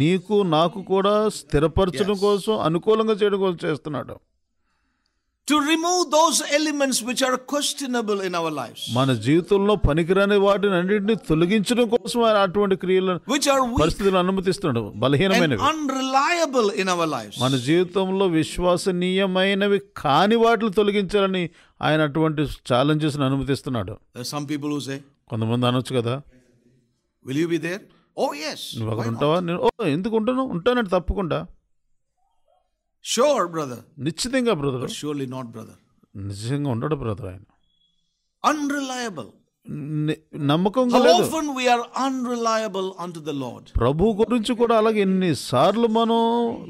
నీకు నాకు కూడా స్థిరపరచడం కోసం అనుకూలంగా చేయడం కోసం చేస్తున్నాడు to remove those elements which are questionable in our life మన జీవితంలో పనికిరాని వాటిని అన్నింటిని తొలగించడం కోసం అటువంటి క్రియలను విచ్ ఆర్ పరిస్థితులను అనుమతిస్తున్నాడు బలహీనమైనవి అన్రిలయబుల్ ఇన్ అవర్ లైఫ్ మన జీవితంలో విశ్వాసనీయమైనవి కాని వాటిని తొలగించాలని ఆయన అటువంటి ఛాలెంజెస్ అనుమతిస్తున్నాడు సమ్ పీపుల్ సే కొంతమంది అనొచ్చు కదా will you be there oh yes నువ్వు అక్కడ ఉంటావా నేను ఓ ఎందుకు ఉంటాను ఉంటానండి తప్పకుండా షోర్ బ్రదర్ నిశ్చితంగా బ్రదర్ షూర్లీ నాట్ బ్రదర్ నిజంగా ఉండడు బ్రదర్ ఆయన అన్రిలయబుల్ నమ్మకం often we are unreliable unto the Lord ప్రభు గురించి కూడా అలాగే ఎన్ని సార్లు మనం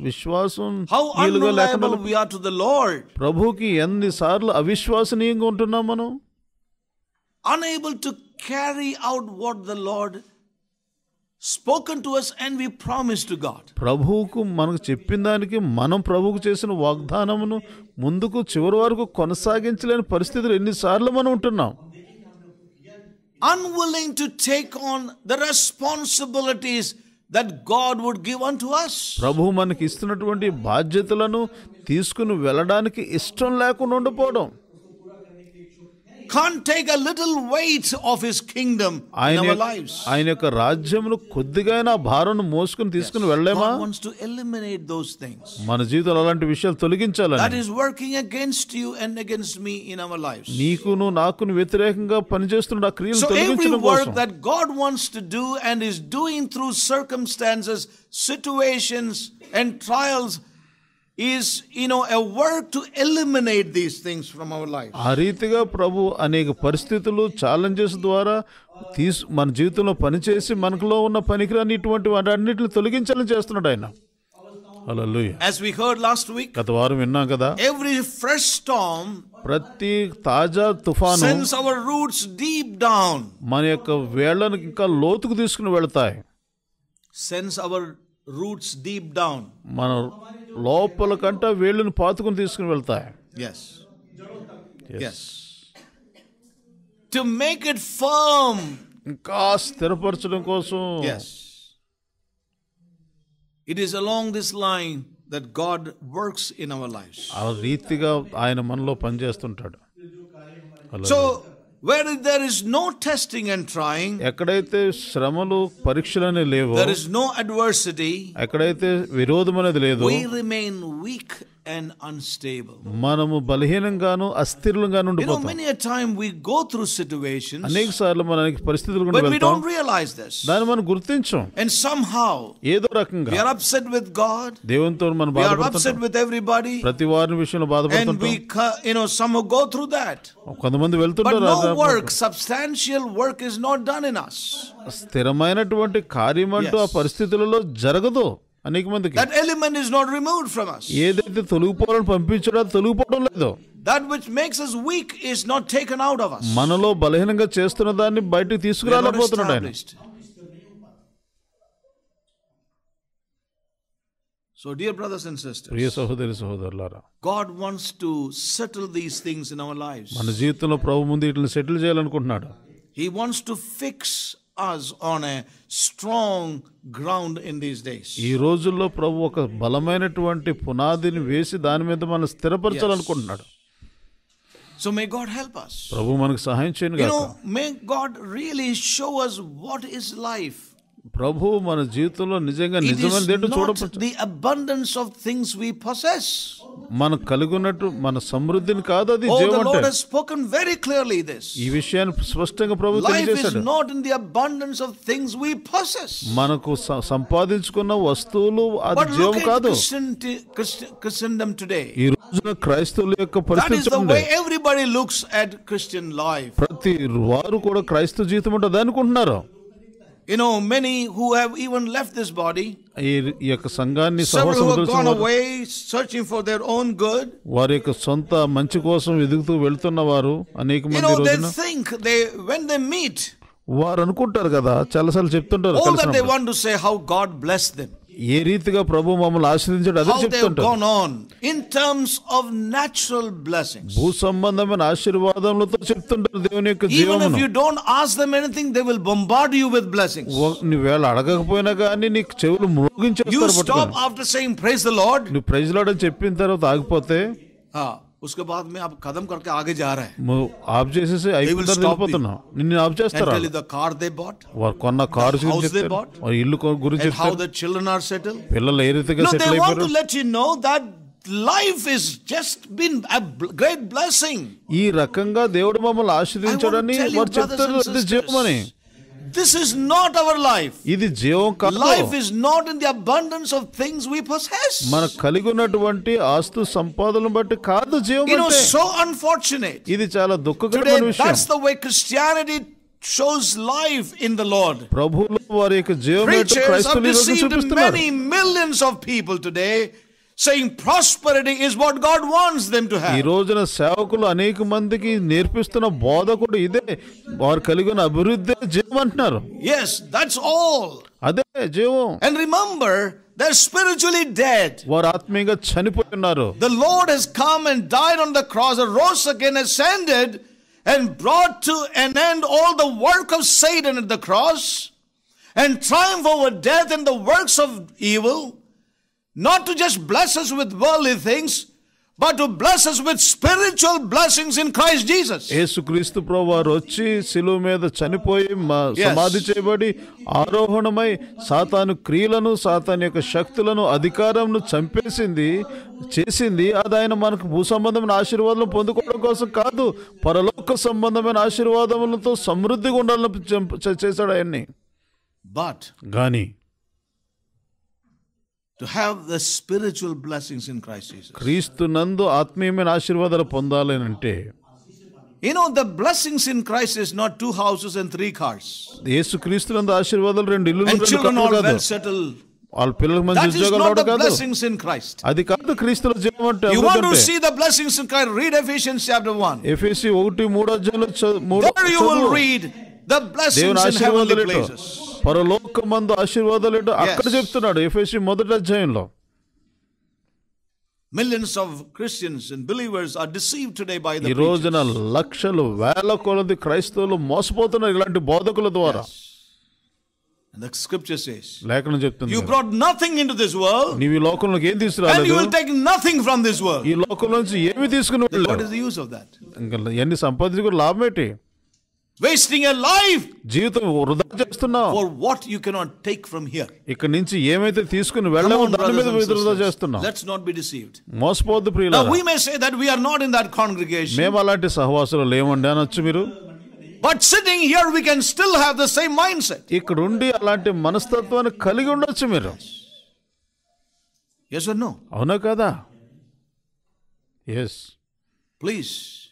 విశ్వాసం how unreliable we are to the Lord ప్రభుకి ఎన్ని సార్లు అవిశ్వసనీయంగా ఉంటున్నాం మనం unable to carry out what the Lord spoken to us and we promise to God ప్రభువుకు మనకు చెప్పిన దానికి మనం ప్రభువుకు చేసిన వాగ్దానమును ముందుకు చివరి వరకు కొనసాగించలేని పరిస్థితులు ఎన్నిసార్లు మనం ఉంటున్నాం unwilling to take on the responsibilities that God would give unto us ప్రభు మనకి ఇస్తున్నటువంటి బాధ్యతలను తీసుకుని వెళ్ళడానికి ఇష్టం లేకుండా ఉండిపోవడం can't take a little weight of his kingdom in our lives. I యొక్క రాజ్యమును కొద్దిగా భారాన్ని మోసుకుని తీసుకుని వెళ్ళలేమా wants to eliminate those things. మన that is working against you and against me in our lives. నీకును నాకును వ్యతిరేకంగా పనిచేస్తున్న ఆ క్రియలు తొలగించడం కోసం. So every work that God wants to do and is doing through circumstances, situations and trials is you know a work to eliminate these things from our life ఆ రీతిగా ప్రభు అనేక పరిస్థితులు ఛాలెంజెస్ ద్వారా తీసు మన జీవితంలో పనిచేసి మనకులో ఉన్న పనికిరాని ఇటువంటి అన్నిటిని తొలగించాలని చేస్తున్నాడు ఆయన As we heard last week, గత వారం విన్నాం కదా every fresh storm ప్రతి తాజా తుఫాను sends our roots deep down. మన యొక్క వేళ్ళను ఇంకా లోతుకు తీసుకుని వెళతాయి sends our roots deep down మన లోపల కంట వేళ్ళును పాతుకుని తీసుకుని వెళ్తాయి yes yes to make it firm ఇంకా స్థిరపరచడం కోసం yes it is along this line that God works in our life ఆ రీతిగా ఆయన మనలో పనిచేస్తుంటాడు so where there is no testing and trying, there is no adversity, we remain weak and unstable. మనము బలహీనంగాను అస్థిరులుగాను ఉండిపోతాం. Many a time we go through situations. అనేక సార్లు మనకి పరిస్థితులు గుండా వెళ్తాం. But we don't realize this. దాన్ని మనం గుర్తించం. And somehow ఏదో రకంగా we are upset with God. దేవునితో మనం బాధపడుతుంటాం. We are upset with everybody. ప్రతి వారి విషయంలో బాధపడుతుంటాం. And we you know some who go through that. కొంతమంది వెళ్తుంటారు. But no work substantial work is not done in us. స్థిరమైనటువంటి కార్యం అంటూ ఆ పరిస్థితులలో జరగదు That element is not removed from us. That which makes us weak is not taken out of us. not So, dear brothers and sisters, God wants to settle these things in our lives. He wants to fix us on a strong ground in these days. ఈ రోజుల్లో ప్రభు ఒక బలమైనటువంటి పునాదిని వేసి దాని మీద మనం స్థిరపరచాలనుకుంటున్నాడు So may God help us. ప్రభు మనకు సహాయం చేయండి you know, may God really show us what is life. ప్రభువు మన జీవితంలో నిజంగా దేంటో చూడవచ్చు the abundance of things we possess మన కలుగునట్టు మన సమృద్ధిని కాదు అది oh, జీవం అంటే Lord has spoken very clearly this ఈ విషయాన్ని స్పష్టంగా ప్రభు తెలియజేశాడు life is not in the abundance of things we possess మనకు సంపాదించుకున్న వస్తువులు అది జీవం కాదు క్రిస్టియన్డమ్ టుడే ఈ రోజున క్రైస్తవుల యొక్క పరిస్థితి లుక్స్ అట్ క్రిస్టియన్ లైఫ్ ప్రతి వారు కూడా క్రైస్తవ జీవితం ఉంటుంది అనుకుంటున్నారు You know, many who have even left this body. Several have gone away searching for their own good. You know, they think they when they meet. All that they want to say how God bless them. ఏ రీతిగా ప్రభు మమ్మల్ని ఆశీర్వదించాడు అదే చెప్తుంటారు in terms of natural blessings భూ సంబంధమైన ఆశీర్వాదములతో చెప్తుంటారు దేవుని యొక్క జీవనం if you don't ask them anything they will bombard you with blessings వేళ అడగకపోయినా కానీ నీకు చెవులు మ్రోగించేస్తారు you stop after saying praise the Lord నువ్వు ప్రైజ్ లార్డ్ అని చెప్పిన తర్వాత ఆగిపోతే ఆ उसके बाद में आप कदम करके आगे जा रहे आप చేసేసి అయిపోతున్నా నిన్ను ఆప్ చేస్తారా tell the car they bought వారు కొన్న కారు గురించి చెప్తారు వారు ఇల్లు గురించి చెప్తారు how the children are settled పిల్లలు ఏ రీతిగా సెటిల్ అయిపోయారు they want to let you know that life is just been great blessing ఈ రకంగా దేవుడు మమ్మల్ని ఆశీర్వదించడని వారు చెప్తారు జీవమని This is not our life. Life is not in the abundance of things we possess. మన కలిగి ఉన్నటువంటి ఆస్తు సంపాదనను బట్టి కాదు జీవం You know, so unfortunate. ఇది చాలా Today, that's the way Christianity shows life in the Lord. Preachers are క్రైస్తవులు deceived many millions of people today saying prosperity is what God wants them to have. ఈ రోజున సేవకులు అనేక మందికి నేర్పిస్తున్న బోధ కూడా ఇదే వారు కలిగిన అభివృద్ధి జీవం అంటున్నారు. Yes, that's all. అదే జీవం. And remember They're spiritually dead. The Lord has come and died on the cross and rose again ascended and brought to an end all the work of Satan at the cross and triumph over death and the works of evil. నాట్ టు జస్ట్ bless with with worldly things, but to with us with in blessings in Christ Jesus. యేసుక్రీస్తు ప్రభువారు వచ్చి శిలువ మీద చనిపోయి సమాధి చేయబడి ఆరోహణమై సాతాను క్రియలను సాతాను యొక్క శక్తులను అధికారంను చంపేసింది చేసింది అది ఆయన మనకు భూ సంబంధమైన ఆశీర్వాదాలను పొందుకోవడం కోసం కాదు పరలోక సంబంధమైన ఆశీర్వాదములతో సమృద్ధిగా ఉండాలని చేశాడు ఆయన్ని బట్ కానీ to have the spiritual blessings in Christ Jesus. క్రీస్తు నందు ఆత్మీయమైన ఆశీర్వాదాలు పొందాలనంటే You know, the blessings in Christ is not two houses and three cars. యేసు క్రీస్తు నందు ఆశీర్వాదాలు రెండు ఇల్లు రెండు కట్టలు కాదు. well settled. వాళ్ళ పిల్లలకు మంచి ఉద్యోగాలు రావడం కాదు అది కాదు క్రీస్తుల జీవం అంటే you want to see the blessings in Christ read Ephesians chapter 1 ఎఫెసి 1 3 అధ్యాయంలో 3 you will read the blessings in heavenly places మందు ఆశీర్వాదాలు అక్కడ చెప్తున్నాడు ఎఫ్ఎస్సి మొదటి అధ్యాయంలో millions of Christians and believers are deceive today by రోజున లక్షలు వేల కొలది క్రైస్తవులు మోసపోతున్నారు ఇలాంటి బోధకుల ద్వారా The scripture says, లేఖనం చెప్తుంది you brought nothing into this world నీవు లోకంలోకి ఏం తీసుకురాలేదు and you will take nothing from this world ఈ లోకం నుంచి ఏమీ తీసుకుని వెళ్ళలేదు what is the use of that ఇంకా ఎన్ని సంపాదించి లాభం ఏంటి wasting a life for what you cannot take from here. Come on, brothers and Let's not be deceived. Now we may say that we are not in that congregation. But sitting here we can still have the same mindset. Yes or no? Yes or no? Yes. Please.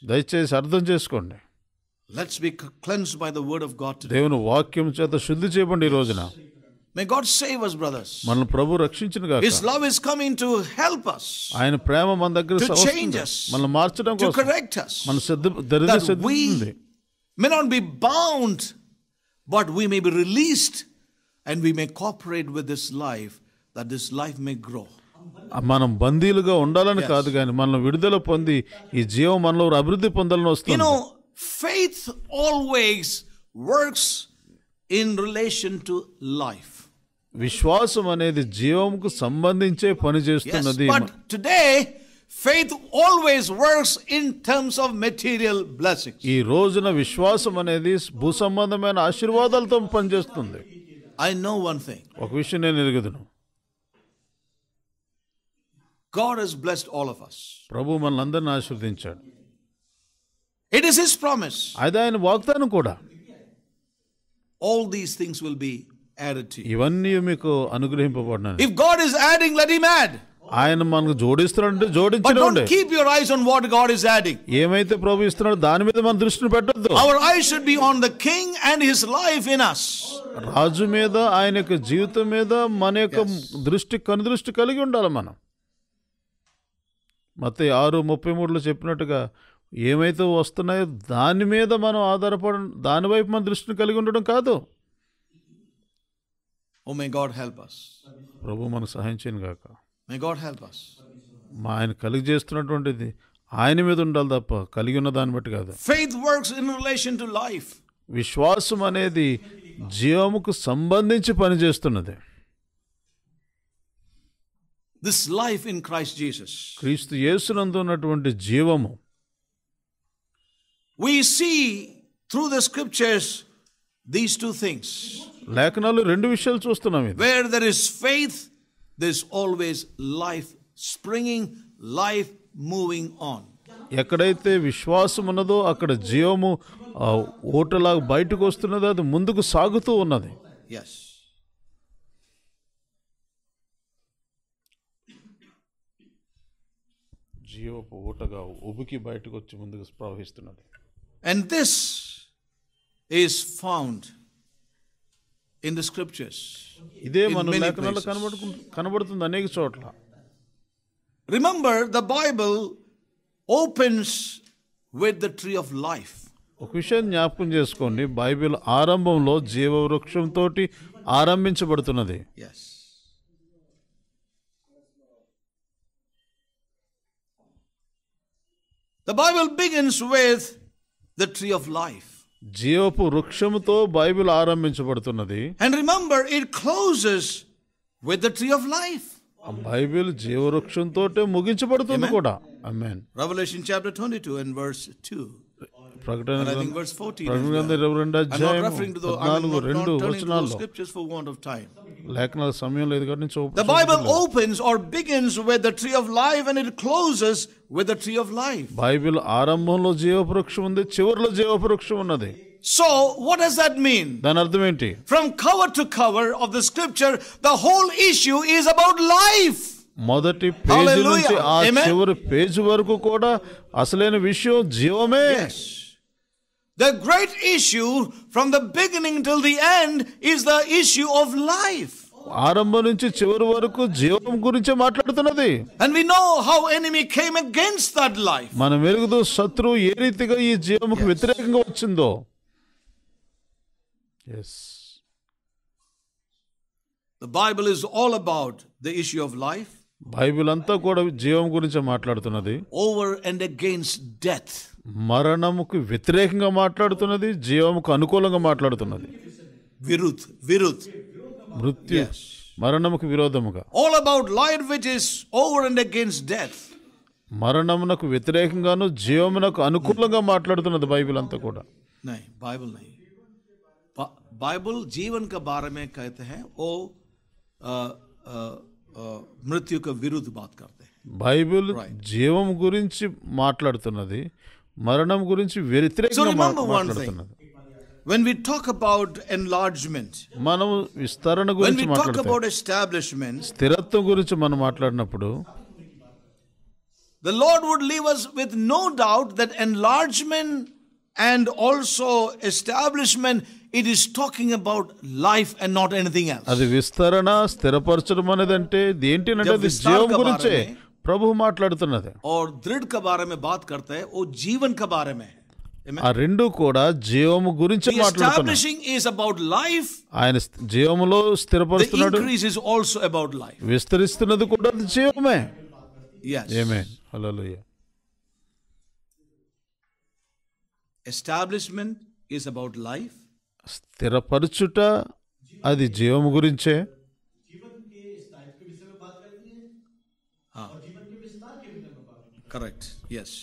Let's be cleansed by the word of God దేవుని వాక్యం చేత శుద్ధి చేయబండి ఈ రోజున may God save us brothers మన ప్రభు రక్షించును గాక his love is coming to help us ఆయన ప్రేమ మన దగ్గర వస్తుంది మన మార్చడం కోసం టు కరెక్ట్ us మన సిద్ధ దరిద్ర సిద్ధి may not be bound but we may be released and we may cooperate with this life that this life may grow మనం బందీలుగా ఉండాలని కాదు కానీ మనం విడుదల పొంది ఈ జీవం మనలో అభివృద్ధి పొందాలని వస్తుంది you know faith always works in relation to life విశ్వాసం అనేది జీవంకు సంబంధించే పని చేస్తున్నది today faith always works in terms of material blessing ఈ రోజున విశ్వాసం అనేది భూ సంబంధమైన ఆశీర్వాదాలతో పనిచేస్తుంది ఐ నో వన్ థింగ్ ఒక విషయం నేను ఎరుగుదును God has blessed all of us ప్రభు మనందరిని ఆశీర్వదించాడు ఇట్ ఇస్ హిస్ ప్రామిస్ అది ఆయన వాగ్దానం కూడా all these things will be added to ఇవన్నీ మీకు అనుగ్రహింపబడినాయి if God is adding let him add ఆయన మనకు జోడిస్తున్నాడంటే జోడించండి keep your eyes on what God is adding ఏమైతే ప్రభు ఇస్తున్నాడో దాని మీద మన దృష్టిని పెట్టొద్దు our eye should be on the king and his life in us రాజు మీద ఆయన యొక్క జీవితం మీద మన యొక్క దృష్టి కనుదృష్టి కలిగి ఉండాలి మనం మత ఆరు ముప్పై మూడులో చెప్పినట్టుగా ఏమైతే వస్తున్నాయో దాని మీద మనం ఆధారపడడం దానివైపు మన దృష్టిని కలిగి ఉండడం కాదు ఓ మే గాడ్ హెల్ప్ అస్ ప్రభు మనకు సహాయం చేయను గాక మే గాడ్ హెల్ప్ అస్ మా ఆయన కలిగి చేస్తున్నటువంటిది ఆయన మీద ఉండాలి తప్ప కలిగి ఉన్న దాన్ని బట్టి కాదు faith works in relation to life విశ్వాసం అనేది జీవముకు సంబంధించి పనిచేస్తున్నది this life in Christ Jesus క్రీస్తు యేసునందు ఉన్నటువంటి జీవము we see through the scriptures these two things లేఖనాలు రెండు విషయాలు చూస్తున్నాం where there is faith this always life springing life moving on ఎక్కడైతే విశ్వాసం ఉన్నదో అక్కడ జీవము ఓటలాగా బయటకు వస్తున్నదో అది ముందుకు సాగుతూ ఉన్నది ఎస్ జీవపు ఊటగా ఉబికి బయటకు వచ్చి ముందుకు ప్రవహిస్తున్నది And this is found in the scriptures. In many Remember, the Bible opens with the tree of life. the విషయం జ్ఞాపకం చేసుకోండి బైబిల్ ఆరంభంలో జీవవృక్షంతో ఆరంభించబడుతున్నది the Bible begins with the tree of life. జీవపు వృక్షముతో బైబిల్ ఆరంభించబడుతున్నది and remember it closes with the tree of life Bible జీవవృక్షంతో ముగించబడుతుంది కూడా amen revelation chapter 22 and verse 2 ప్రకటన గ్రంథం 22 అధ్యాయం 14 రెండు వచనాల్లో లేఖనాల సమయం లేదు కాబట్టి The Bible opens or begins with the tree of life and it closes with the tree of life. Bible ఆరంభంలో జీవవృక్షం ఉంది చివరిలో జీవవృక్షం ఉన్నది So, what does that mean? From cover to cover of the scripture, the whole issue is about life. మొదటి పేజీ Hallelujah. నుంచి ఆ చివరి పేజీ వరకు కూడా అసలైన విషయం జీవమే Yes. The great issue from the beginning till the end is the issue of life. ఆరంభం నుంచి చివరి వరకు జీవం గురించి మాట్లాడుతున్నది and we know how enemy came against that life మనం వెలుగుదు శత్రువు ఏ రీతిగా ఈ జీవముకు వ్యతిరేకంగా వచ్చిందో yes the Bible is all about the issue of life Bible అంతా కూడా జీవం గురించి మాట్లాడుతున్నది ఓవర్ అండ్ అగైన్స్ డెత్ మరణముకు వ్యతిరేకంగా మాట్లాడుతున్నది జీవముకు అనుకూలంగా మాట్లాడుతున్నది విరుద్ విరుద్ మృత్యు మరణముకు విరోధముగా all about lawyer which is over and against death మరణమునకు వ్యతిరేకంగాను జీవమునకు అనుకూలంగా మాట్లాడుతున్నది బైబిల్ అంతా కూడా నై బైబిల్ నై బైబిల్ జీవన్ కా బారమే కహతే హై ఓ మృత్యు కా విరుద్ బాత్ కర్తే బైబిల్ జీవం గురించి మాట్లాడుతున్నది మరణం గురించి వ్యతిరేకంగా When we talk about enlargement, when we talk about స్థిరత్వం The Lord would leave us with no doubt that enlargement and also establishment it is talking about life and not anything else. అది విస్తరణ స్థిరపరచడం అనేది అంటే ఏంటి అంటే అది ప్రభు మాట్లాడుతున్నది और दृढ़ के बारे में बात करते हैं वो जीवन के बारे में ఆ రెండు కూడా జీవము గురించి మాట్లాడుతున్నాడు ఆయన జీవములో స్థిరపరుస్తున్నాడు విస్తరిస్తున్నది కూడా అది జీవమే ఏమే hallelujah establishment is about life స్థిరపరచుట అది జీవము గురించే correct yes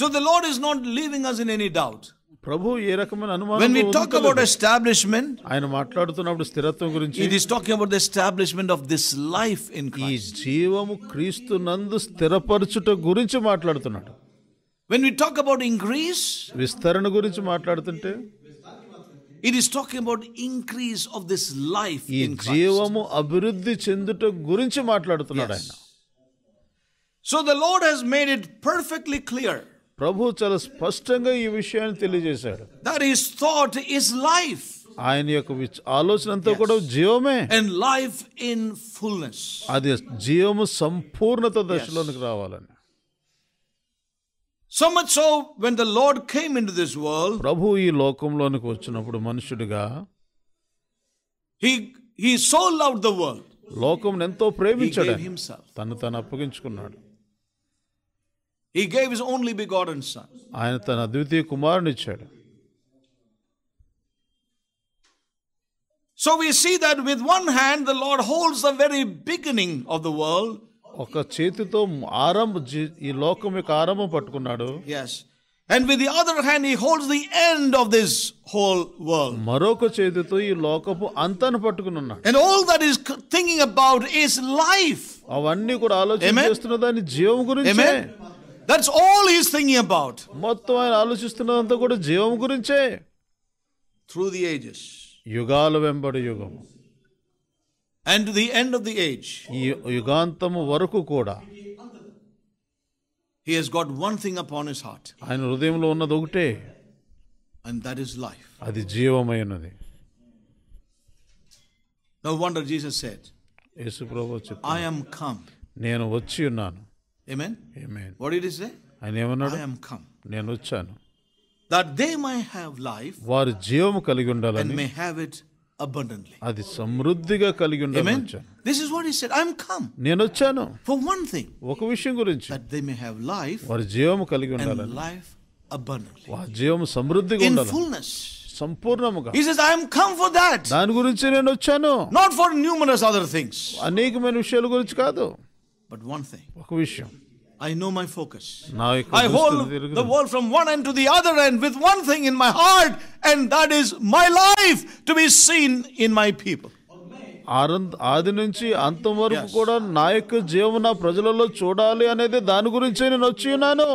so the Lord is not leaving us in any doubt ప్రభు ఏ రకమైన అనుమానం when we talk about establishment ఆయన మాట్లాడుతున్నప్పుడు స్థిరత్వం గురించి it is talking about the establishment of this life in ఈ జీవము క్రీస్తు నందు స్థిరపరచుట గురించి మాట్లాడుతున్నాడు when we talk about increase విస్తరణ గురించి మాట్లాడుతుంటే it is talking about increase of this life ఈ జీవము అభివృద్ధి చెందుట గురించి మాట్లాడుతున్నాడు ఆయన so the Lord has made it perfectly clear ప్రభు చాలా స్పష్టంగా ఈ విషయాన్ని తెలియజేశాడు that is thought is life ఆయన యొక్క ఆలోచన అంతా కూడా జీవమే అండ్ లైఫ్ ఇన్ ఫుల్నెస్ అది జీవము సంపూర్ణత దశలోనికి రావాలని so much so when the Lord came in this world ప్రభు ఈ లోకంలోనికి వచ్చినప్పుడు మనుషుడిగా he he so love the world లోకం ఎంతో ప్రేమించాడు తను తను అప్పగించుకున్నాడు he gave his only begotten son. ఆయన తన అద్వితీయ కుమారుని ఇచ్చాడు. So we see that with one hand the Lord holds the very beginning of the world. ఒక చేతితో ఆరంభ ఈ లోకం యొక్క ఆరంభం పట్టుకున్నాడు. Yes. And with the other hand, he holds the end of this whole world. మరొక చేతితో ఈ లోకపు అంతాన్ని పట్టుకున్నాడు. And all that is thinking about is life. అవన్నీ కూడా దాని జీవం గురించి. Amen. That's all he's thinking about. Through the ages. And to the end of the age. He has got one thing upon his heart. And that is life. No wonder Jesus said. I am come. Amen amen what is ఆయన ఏమన్నాడు I am come నేను వచ్చాను that they may have life వారు జీవము కలిగి ఉండాలని may have it abundantly అది సమృద్ధిగా కలిగి ఉండాలని this is what he said I am come నేను వచ్చాను ఫర్ వన్ థింగ్ ఒక విషయం గురించి that they may have life వారు జీవము కలిగి ఉండాలని లైఫ్ అబండెంట్లీ వారి జీవము సమృద్ధిగా ఉండాలి ఇన్ ఫుల్నెస్ సంపూర్ణముగా he says I am come for that దాని గురించి నేను వచ్చాను not for numerous other things అనేకమైన విషయాల గురించి కాదు But one thing. I know my focus. I hold the world from one end to the other end with one thing in my heart, and that is my life to be seen in my people. ఆది నుంచి అంతం వరకు కూడా నా యొక్క జీవన ప్రజలలో చూడాలి అనేది దాని గురించే నేను వచ్చి ఉన్నాను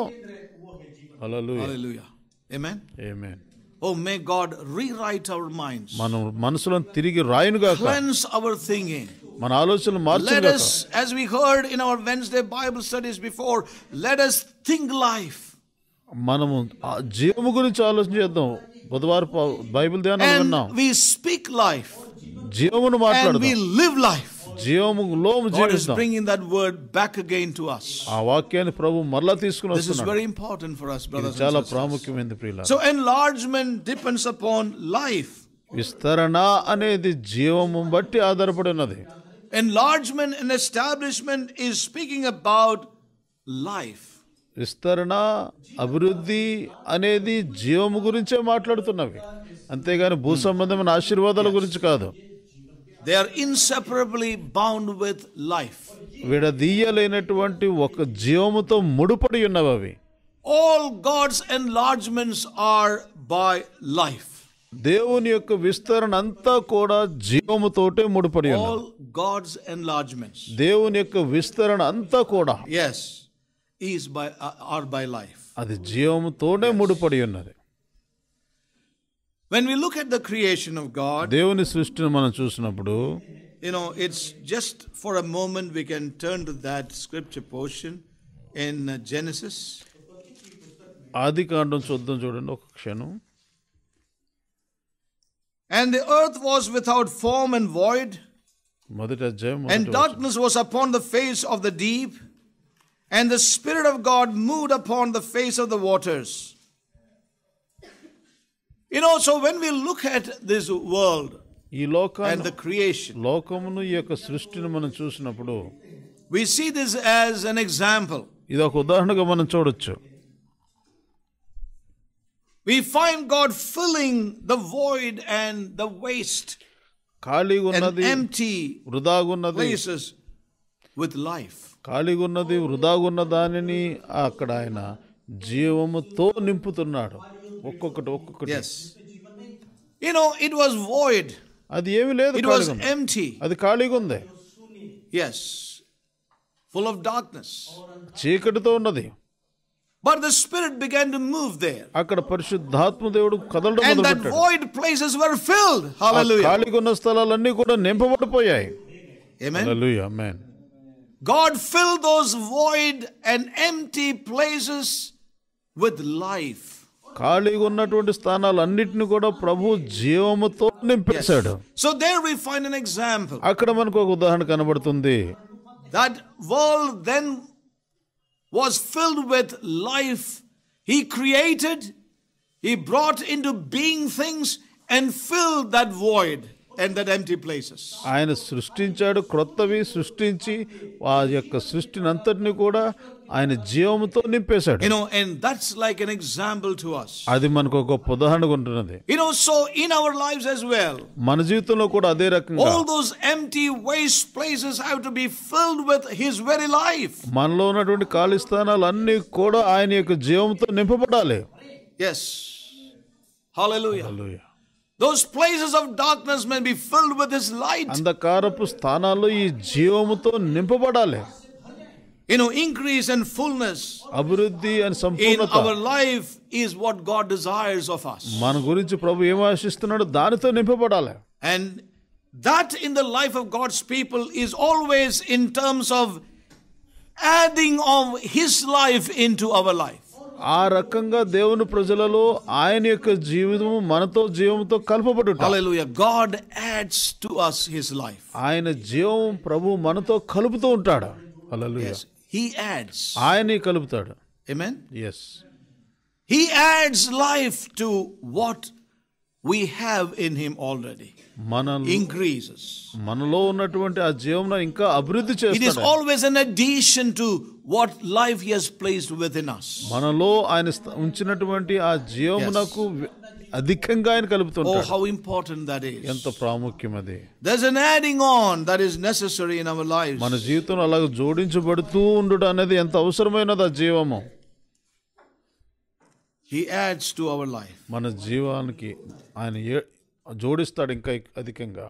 Oh, may God rewrite our minds. మనం మనసులను తిరిగి రాయునుగా cleanse our thinking. మన ఆలోచనలు as we heard in our wednesday bible studies before let us think life మనము జీవము గురించి ఆలోచన చేద్దాం బుధవారం బైబిల్ ధ్యానం విన్నాం we speak life జీవమును మాట్లాడుదాం and we live life జీవము లో జీవిస్తాం god is bringing that word back again to us ఆ వాక్యాన్ని ప్రభు మరలా this is very important for us brothers చాలా ప్రాముఖ్యమైనది ప్రియులారా so enlargement depends upon life విస్తరణ అనేది జీవము బట్టి ఆధారపడి ఉన్నది enlargement and establishment is speaking about life. విస్తరణ అభివృద్ధి అనేది జీవము గురించే మాట్లాడుతున్నవి అంతేగాని భూ సంబంధమైన ఆశీర్వాదాల గురించి కాదు they are inseparably bound with life విడదీయలేనటువంటి ఒక జీవముతో ముడిపడి ఉన్నవి all God's enlargements are by life దేవుని యొక్క విస్తరణ అంతా కూడా జీవముతోటే ముడిపడి ఆల్ గాడ్స్ ఎన్లార్జ్మెంట్స్ దేవుని యొక్క విస్తరణ అంతా కూడా yes is by are by life అది జీవముతోనే ముడిపడి ఉన్నది when we look at the creation of God దేవుని సృష్టిని మనం చూసినప్పుడు you know it's just for a moment we can turn to that scripture portion in Genesis ఆది కాండం చూద్దాం చూడండి ఒక క్షణం And the earth was without form and void. And darkness was upon the face of the deep. And the Spirit of God moved upon the face of the waters. You know, so when we look at this world and the creation, we see this as an example. ఇది ఒక ఉదాహరణగా మనం చూడొచ్చు we find God filling the void and the waste and empty places with life ఖాళీగా ఉన్నది వృధాగా ఉన్న దానిని అక్కడ ఆయన జీవముతో నింపుతున్నాడు ఒక్కొక్కటి ఒక్కొక్కటి yes you know it was void అది ఏమీ లేదు it was empty అది ఖాళీగా ఉంది yes full of darkness చీకటితో ఉన్నది but the Spirit began to move there. And that void places were filled. Hallelujah. Amen. Hallelujah. Amen. God filled those void and empty places with life. ఖాళీగా ఉన్నటువంటి స్థానాలన్నిటిని కూడా ప్రభు జీవముతో నింపేశాడు so there we find an example అక్కడ మనకు ఒక ఉదాహరణ కనబడుతుంది that world then was filled with life. He created, He brought into being things and filled that void. And that empty places. ఆయన సృష్టించాడు క్రొత్తవి సృష్టించి ఆ యొక్క సృష్టినంతటిని కూడా ఆయన జీవముతో నింపేశాడు you know and that's like an example to us అది మనకు ఒక ఉదాహరణ ఉదాహరణగా you know so in our lives as well మన జీవితంలో కూడా అదే రకంగా all those empty waste places have to be filled with his very life మనలో ఉన్నటువంటి ఖాళీ స్థానాలు అన్ని కూడా ఆయన యొక్క జీవంతో నింపబడాలి yes hallelujah hallelujah those places of darkness may be filled with his light అంధకారపు స్థానాల్లో ఈ జీవముతో నింపబడాలి you know, increase and fullness in our life is what God desires of us. And that in the life of God's people is always in terms of adding of his life into our life. ఆ రకంగా దేవుని ప్రజలలో ఆయన యొక్క జీవితము మనతో జీవంతో కలపబడు God adds to us his life ఆయన జీవం ప్రభు మనతో కలుపుతూ ఉంటాడు హీ యాడ్స్ ఆయనే కలుపుతాడు amen yes he adds life to what we have in him already మన ఇంక్రీజెస్ మనలో ఉన్నటువంటి ఆ జీవన ఇంకా అభివృద్ధి చేస్తాడు it is always an addition to what life he has placed with in us మనలో ఆయన ఉంచినటువంటి ఆ జీవమునకు అధికంగా ఆయన కలుపుతుంటాడు హౌ ఇంపార్టెంట్ దట్ ఇస్ ఎంత ప్రాముఖ్యం అది is an adding on that is necessary in our life మన జీవితంలో అలా జోడించబడుతూ ఉండడం అనేది ఎంత అవసరమైనది ఆ జీవము he adds to our life మన జీవానికి ఆయన జోడిస్తాడు ఇంకా అధికంగా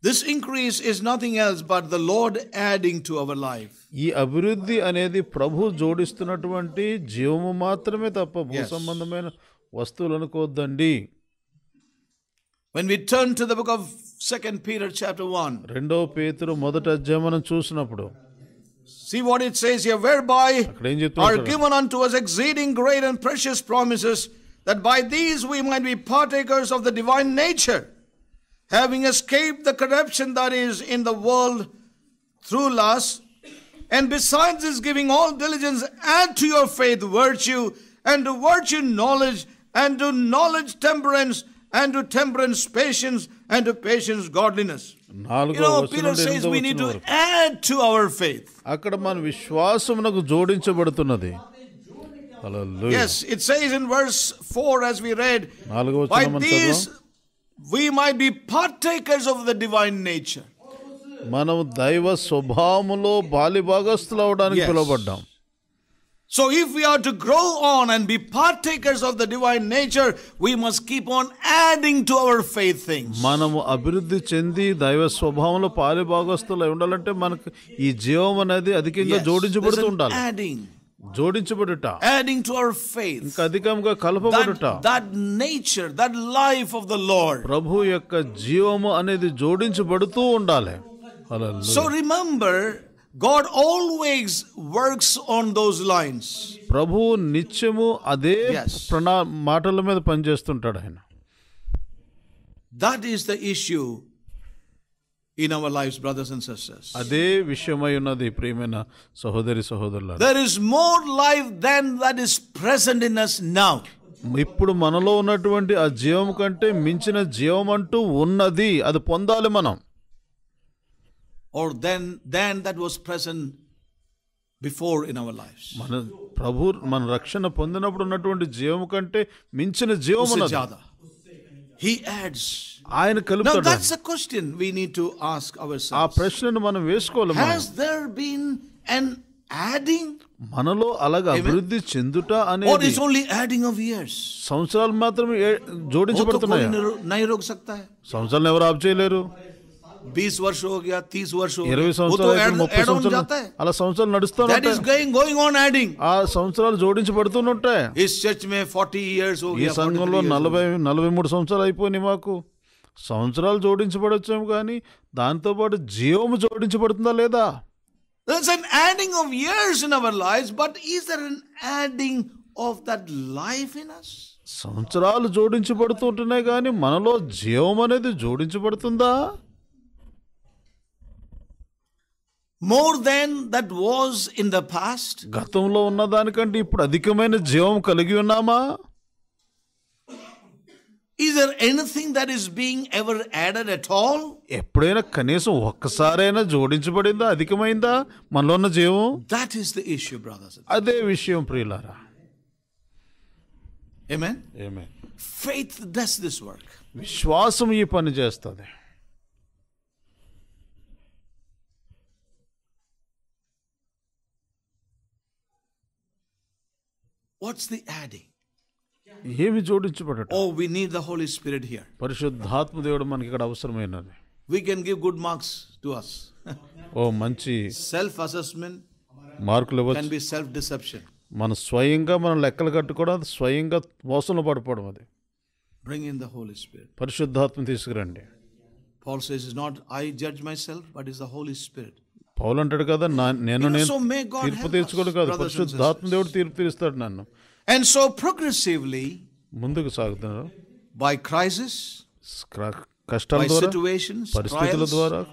This increase is nothing else but the Lord adding to our life. ఈ అభివృద్ధి అనేది ప్రభు జోడిస్తున్నటువంటి జీవము మాత్రమే తప్ప భూ సంబంధమైన వస్తువులు అనుకోవద్దండి when we turn to the book of second peter chapter 1 రెండో పేతురు మొదటి అధ్యాయం మనం చూసినప్పుడు see what it says here whereby are given unto us exceeding great and precious promises that by these we might be partakers of the divine nature having escaped the corruption that is in the world through lust, and besides this, giving all diligence, add to your faith virtue, and to virtue knowledge, and to knowledge temperance, and to temperance patience, and to patience godliness. You know, Peter says we need to add to our faith. అక్కడ Yes, it says in verse 4 as we read, by these we might be partakers of the divine nature. మనం దైవ స్వభావములో Bali భాగస్థులు అవడానికి పిలువబడ్డాం So if we are to grow on and be partakers of the divine nature, we must keep on adding to our faith things. మనము అభివృద్ధి చెంది దైవ స్వభావంలో పాలి భాగస్థులు ఉండాలంటే మనకు ఈ జీవం అనేది అధికంగా జోడించబడుతూ ఉండాలి. Adding. జోడించబడుట adding to our faith ఇంకా అధికంగా కలపబడుట that nature that life of the lord ప్రభు యొక్క జీవము అనేది జోడించబడుతూ ఉండాలి so remember God always works on those lines. ప్రభు నిత్యము అదే ప్రణా మాటల మీద పనిచేస్తుంటాడు ఆయన that is the issue in our lives brothers and sisters అదే విషయమై ఉన్నది priyamaina సహోదరి సహోదరులారా there is more life than that is present in us now ఇప్పుడు మనలో ఉన్నటువంటి ఆ జీవం కంటే మించిన జీవం అంటూ ఉన్నది అది పొందాలి మనం then then that present before in our life మన ప్రభు మన రక్షణ పొందినప్పుడు ఉన్నటువంటి జీవం కంటే మించిన జీవం హీ యాడ్స్ ఆయన కలుపుతాడు ఆ ప్రశ్నను మనం వేసుకోవాలి మనలో అలాగ అభివృద్ధి చెందుట అనేది సంవత్సరాలు మాత్రమే జోడించబడుతున్నాయి సంవత్సరాలు ఎవరు ఆఫ్ చేయలేరు ఇరవై సంవత్సరాలు ముప్పై సంవత్సరాలు అలా సంవత్సరాలు ఆ సంవత్సరాలు జోడించబడుతున్నట్టే church may forty years oh, ఈ సంఘంలో నలభై నలభై మూడు సంవత్సరాలు అయిపోయినాయి మాకు సంవత్సరాలు జోడించబడొచ్చేమో కానీ దాంతోపాటు జీవము జోడించబడుతుందా లేదా There's an adding of years in our lives, but is there an adding of that life సంవత్సరాలు జోడించబడుతుంటున్నాయి కానీ మనలో జీవం అనేది జోడించబడుతుందా more than that was in the past గతంలో ఉన్న దానికంటే ఇప్పుడు అధికమైన జీవం కలిగి ఉన్నామా is there anything that is being ever added at all ఎప్పుడైనా కనీసం ఒక్కసారైనా జోడించబడిందా అధికమైందా మనలో ఉన్న జీవం that is the issue brothers అదే విషయం ప్రియులారా amen amen faith does this work విశ్వాసం ఈ పని చేస్తుంది వాట్స్ ది యాడింగ్ ఏమి జోడించబడట oh we need the Holy Spirit here పరిశుద్ధాత్మ దేవుడు మనకి ఇక్కడ అవసరమైనది we can give good marks to us oh మంచి సెల్ఫ్ అసెస్మెంట్ మార్కులు కెన్ బి సెల్ఫ్ డిసెప్షన్ మన స్వయంగా మనం లెక్కలు కట్టుకోవడం స్వయంగా మోసంలో పడిపోవడం అది bring in the Holy Spirit పరిశుద్ధాత్మ తీసుకురండి Paul says is not I judge my self but is the Holy Spirit పౌలు అంటాడు కదా నేను నేను తీర్పు తీర్చుకోడు కాదు పరిశుద్ధాత్మ దేవుడు తీర్పు తీరుస్తాడు నన్ను And so progressively by crisis by situations trials,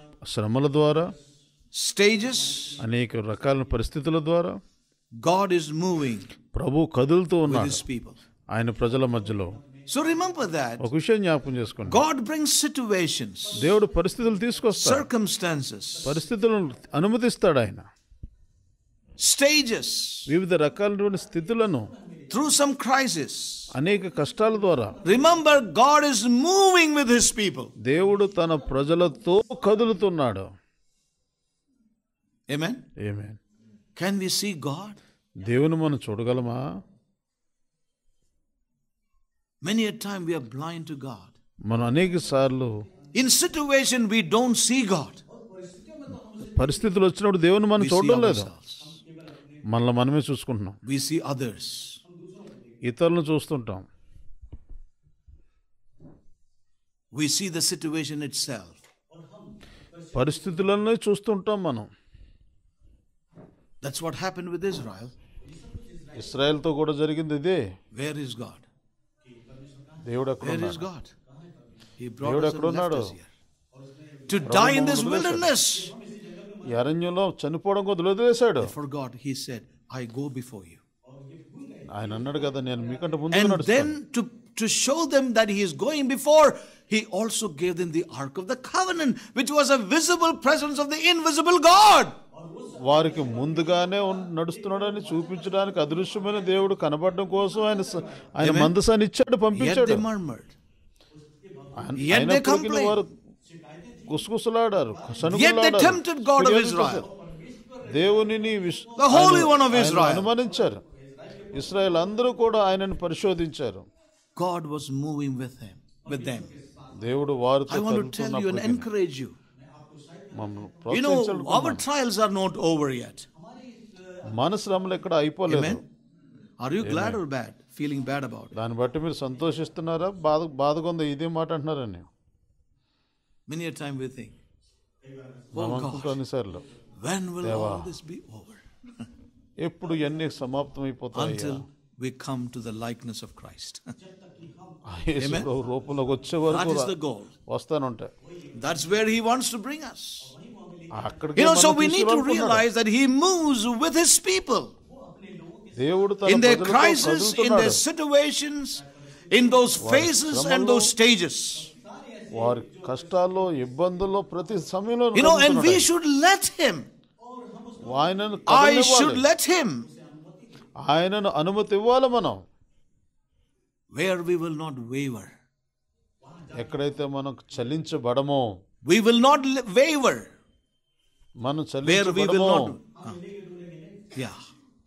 stages God is moving with his people. So remember that God brings situations, దేవుడు circumstances స్టేజెస్ వివిధ రకాలైన స్థితులను త్రూ సమ్ క్రైసిస్ అనేక కష్టాల ద్వారా remember God is moving with his people దేవుడు తన ప్రజలతో కదులుతున్నాడు amen amen can we see God దేవుని మనం చూడగలమా many a time we are blind to God మనం అనేక సార్లు in situation we don't see God పరిస్థితులు వచ్చినప్పుడు దేవుని మనం చూడడం లేదు మనలో మనమే చూసుకుంటున్నాం వి సీ అదర్స్ ఇతరులను చూస్తుంటాం we see the situation it self పరిస్థితులను చూస్తుంటాం మనం that's what happen with Israel ఇస్రాయెల్తో కూడా జరిగింది ఇదే వేర్ ఇస్ గాడ్ దేవుడు ఎక్కడ వేర్ ఇస్ గాడ్ దేవుడు ఎక్కడ ఉన్నాడు to die in this wilderness ఈ చనిపోవడం for God, he said, I go before you. ఆయన అన్నాడు కదా నేను మీకంటే ముందు And then to to show them that he is going before, he also gave them the Ark of the Covenant, which was a visible presence of the invisible God. వారికి ముందుగానే నడుస్తున్నాడని చూపించడానికి అదృశ్యమైన దేవుడు కనబడడం కోసం ఆయన ఆయన మందసాన్ని ఇచ్చాడు పంపించాడు వారు గుసగుసలాడారు Yet the tempted God of Israel, దేవునిని విస్- The Holy ఆయన- One of ఆయనను Israel. అనుమానించారు ఇస్రాయేల్ అందరూ కూడా ఆయనను పరిశోధించారు God was moving with him, with them. దేవుడు వారితో I want to tell you and కలుగుతున్నప్పుడు encourage you. మమ్మల్ని You know, our ప్రోత్సహించాలనుకున్నాను. trials are not over yet. మన శ్రమలు ఎక్కడ అయిపోలేదు Amen. Are you glad or bad? Feeling bad about it? దాన్ని బట్టి మీరు సంతోషిస్తున్నారా బాధ బాధగా ఉందా ఇదే మాట అంటున్నారని Many a time we think, oh God, when will all this be over? we come to the likeness of Christ. Amen. That is the goal. That's where He wants to bring us. You know, so we need to realize that He moves with His people. In their crises, in their situations, in those phases and those stages. వారి కష్టాల్లో ఇబ్బందుల్లో ప్రతి సమయంలో you know and we should let him ఆయనను I should let him ఆయనను అనుమతి ఇవ్వాలి మనం where we will not waver ఎక్కడైతే మనం చలించబడమో వి విల్ నాట్ వేవర్ మనం చలించబడమో యా ah.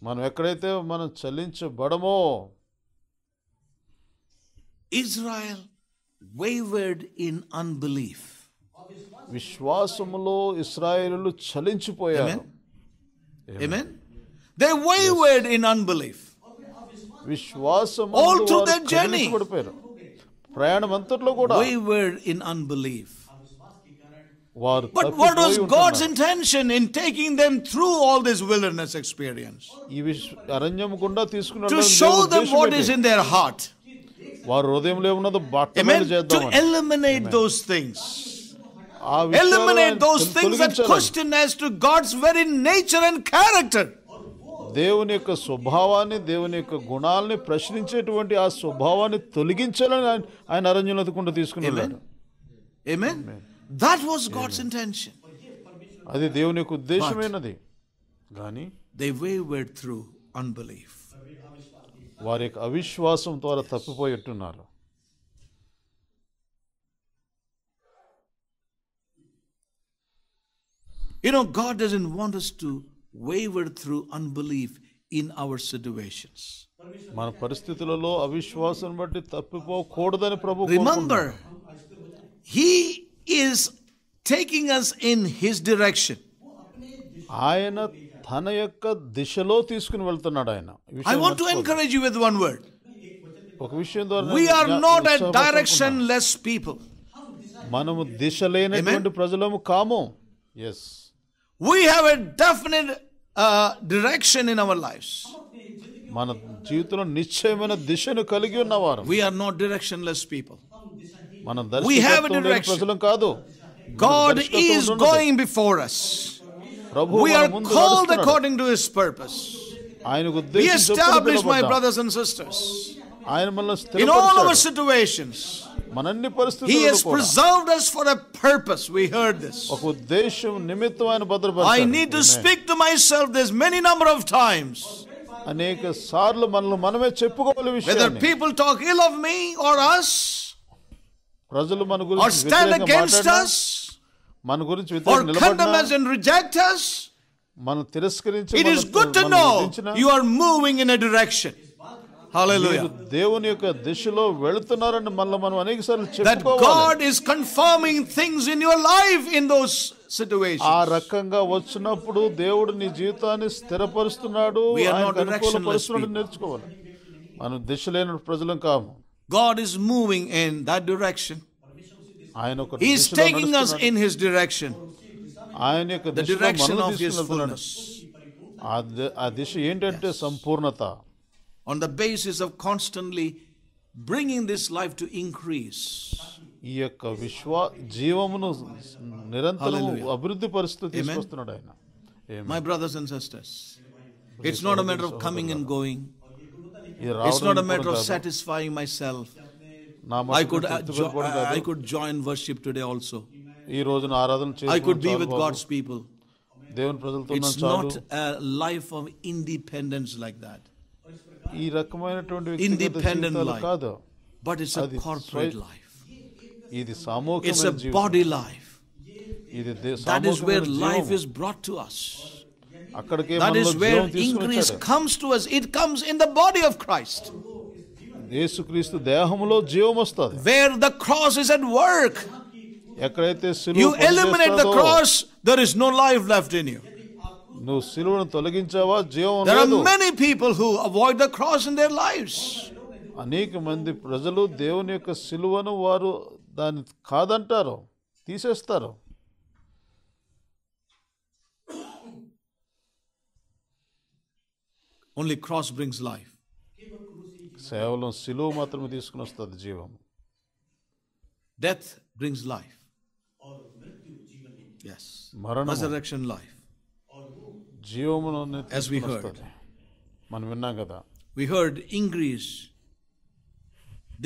మనం ఎక్కడైతే మనం చలించబడమో ఇజ్రాయెల్ wavered in unbelief విశ్వాసములో ఇస్రాయేలు చలించిపోయారు Amen. They wavered in unbelief. విశ్వాసం all through their journey. ప్రయాణం అంతట్లో కూడా wavered in unbelief. But what was God's intention in taking them through all this wilderness experience? To show them what is in their heart. వారి హృదయంలో ఉన్నదో బట్టలు చేద్దాం eliminate those things eliminate those things that question as to God's very nature and character దేవుని యొక్క స్వభావాన్ని దేవుని యొక్క గుణాలని ప్రశ్నించేటువంటి ఆ స్వభావాన్ని తొలగించాలని ఆయన అరణ్యంలో కూడా తీసుకున్నాడు దట్ వాస్ గాడ్స్ ఇంటెన్షన్ అది దేవుని యొక్క ఉద్దేశమైనది కానీ they wavered through unbelief వారి యొక్క అవిశ్వాసం ద్వారా తప్పిపోయిట్టున్నారు You know, God doesn't want us to waver through unbelief in our situations. మన పరిస్థితులలో అవిశ్వాసం బట్టి తప్పిపోకూడదని ప్రభు remember he is taking us in his direction ఆయన తన యొక్క దిశలో తీసుకుని వెళ్తున్నాడు ఆయన I want to encourage you with one word ఒక విషయం ద్వారా we are not a directionless people మనము దిశ లేనటువంటి ప్రజలము కాము yes we have a definite direction in our lives మన జీవితంలో నిశ్చయమైన దిశను కలిగి ఉన్నవారు we are not directionless people మనం దర్శనం ప్రజలం కాదు God is going before us we are called according to his purpose He establish my brothers and sisters in all our situations he has preserved us for a purpose we heard this i need to speak to myself this many number of times whether people talk ill of me or us or stand against us. మన గురించి మనం తిరస్కరించి it is good to know you are moving in a direction hallelujah దేవుని యొక్క దిశలో వెళుతున్నారని మనలో మనం అనేక సార్లు చెప్పుకోవాలి God is confirming things in your life in those situations ఆ రకంగా వచ్చినప్పుడు దేవుడు నీ జీవితాన్ని స్థిరపరుస్తున్నాడు అనుకూలపరుస్తున్నాడు నేర్చుకోవాలి మనం దిశ లేని ప్రజలం కాము God is moving in that direction he is taking us in His direction, the direction of His fullness. Yes. On the basis of constantly bringing this life to increase. ఈ యొక్క విశ్వ జీవమును నిరంతరం అభివృద్ధి పరిస్థితి తీసుకొస్తున్నాడు ఆయన my brothers and sisters it's not a matter of coming and going it's not a matter of could uh, I could join worship today also. I could be with God's people. It's not a life of independence like that, Independent life. but it's a corporate life. It's a body life. That is where life is brought to us. That is where increase comes to us. It comes in the body of Christ. యేసుక్రీస్తు దేహములో జీవం వస్తుంది where the cross is at work ఎక్కడైతే you eliminate the cross there is no life left in you నువ్వు సిలువను తొలగించావా జీవం there are many people who avoid the cross in their lives అనేక మంది ప్రజలు దేవుని యొక్క సిలువను వారు దాన్ని కాదంటారు తీసేస్తారు ఓన్లీ క్రాస్ బ్రింగ్స్ లైఫ్ சேவλον சிலோ मातरम தீసుకుனஸ்தது ஜீவம டெத் பிரINGS லைஃப் ஆ மரிது ஜீவன் எஸ் மரண சலெக்ஷன் லைஃப் ஆ ஜீவோமன நெத் அஸ் வி ஹர்ட் மனு வின்னா கதா we hurt increase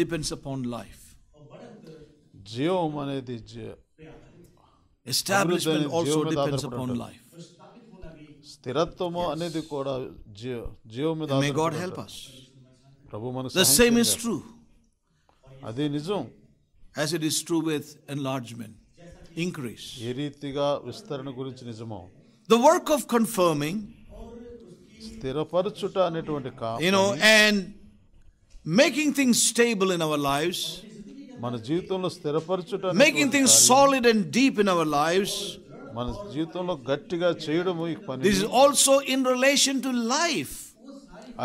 depends upon life ஆ பட் ஜீவோமனேதி is establishment also depends upon life ஸ்திரத்தவமோனேதி ಕೂಡ ஜீவோமின ஆஸ்தா may God help us The same is true as it is true with enlargement, increase. The work of confirming, you know, and making things stable in our lives, making things solid and deep in our lives, this is also in relation to life.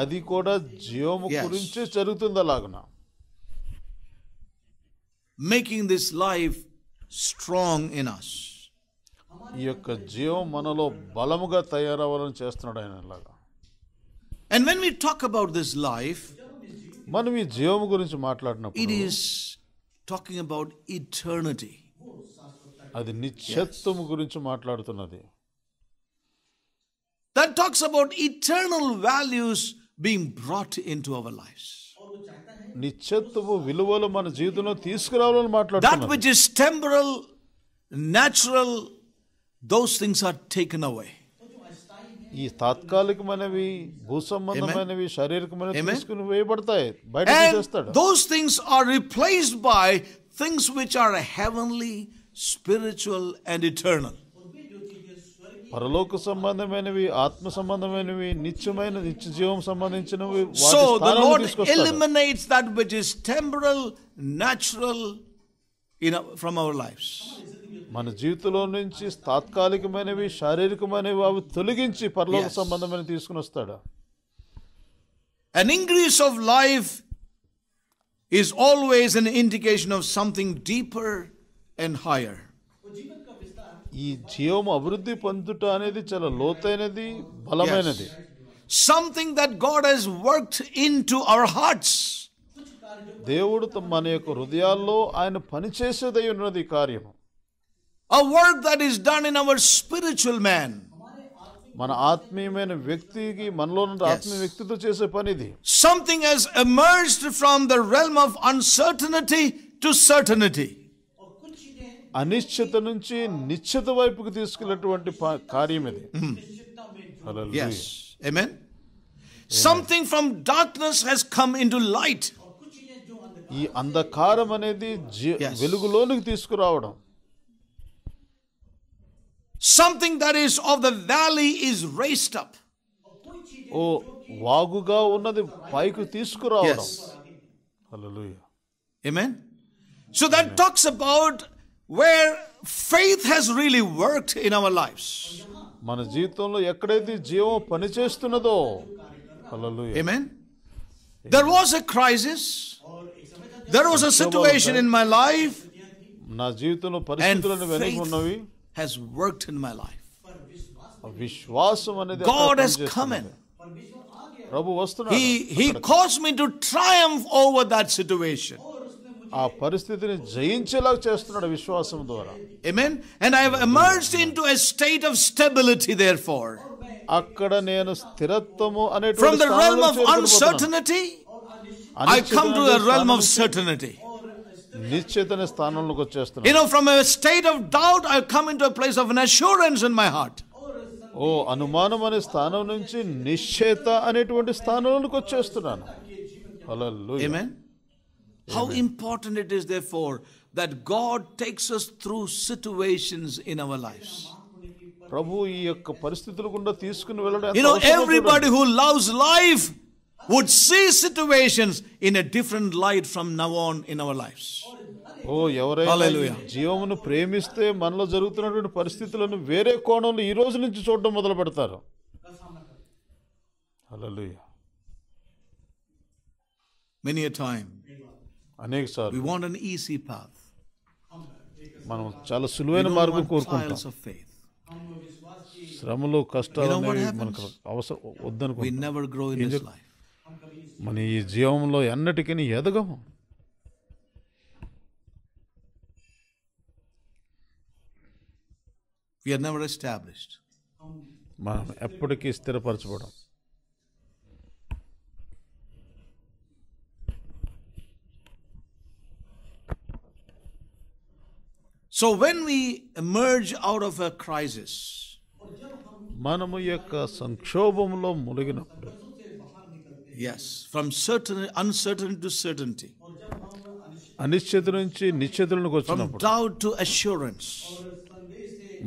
అది కూడా జీవము గురించి జరుగుతుంది అలాగున making this life strong in us ఈ యొక్క జీవం మనలో బలముగా తయారవ్వాలని చేస్తున్నాడు ఆయన అలాగా and when we talk about this life మనం ఈ జీవం గురించి మాట్లాడినప్పుడు it is talking about eternity అది నిత్యత్వం గురించి మాట్లాడుతున్నది that talks about eternal values being brought into our lives. That which is temporal, natural, those things are taken away. ఈ తాత్కాలికమైనవి భూ సంబంధమైనవి శారీరకమైన తీసుకుని వేయబడతాయి బయట చేస్తాడు those things are replaced by things which are heavenly spiritual and eternal పరలోక సంబంధమైనవి ఆత్మ సంబంధమైనవి నిత్యమైన నిత్య జీవం సంబంధించినవి వాస్తవ so the lord eliminates that which is temporal natural in from our lives మన జీవితంలో నుంచి తాత్కాలికమైనవి శారీరికమైనవి తొలగించి పరలోక సంబంధమైన తీసుకో వస్తాడు an increase of life is always an indication of something deeper and higher ఈ జీవం అభివృద్ధి పొందుట అనేది చాలా లోతైనది బలమైనది something that God he's worked into our hearts దేవుడు మన యొక్క హృదయాల్లో ఆయన పనిచేసేదై ఉన్నది కార్యము A work that is done in our spiritual man. మన ఆత్మీయమైన వ్యక్తికి మనలో ఉన్న ఆత్మీయ వ్యక్తితో చేసే పని ఇది something he's emerged from the realm of uncertainty to certainty అనిశ్చిత నుంచి నిశ్చిత వైపుకు తీసుకెళ్ళినటువంటి కార్యం ఇది something from darkness he's come into light ఈ అంధకారం అనేది వెలుగులోనికి తీసుకురావడం something that is of the valley is raised up ఓ వాగుగా ఉన్నది పైకి తీసుకురావడం hallelujah amen so that talks about where faith has really worked in our lives. Amen. There was a crisis. There was a situation in my life. and faith has worked in my life. God has come in. He he caused me to triumph over that situation. ఆ పరిస్థితిని జయించేలా చేస్తున్నాడు విశ్వాసం ద్వారా amen and i have emerged into a state of stability therefore from the realm of uncertainty i come to the realm of certainty you know from a state of doubt i come into a place of an assurance in my heart ఓ అనుమానం అనే స్థానం నుంచి నిశ్చేత అనేటువంటి స్థానంలోకి వచ్చేస్తున్నాను అలా how important it is, therefore, that God takes us through situations in our lives. You know, everybody who loves life would see situations in a different light from now on in our lives. Hallelujah. Many a time, అనేక సార్లు వి want an easy path మనం చాలా సులువైన మార్గం కోరుకుంటాం శ్రమలో కష్టాలు మనకు అవసరం వద్దనుకుంటాం మన ఈ జీవంలో ఎన్నటికీ ఎదగము మనం ఎప్పటికీ స్థిరపరచబడం So when we emerge out of a crisis, yes from certain uncertainty to certainty from doubt to assurance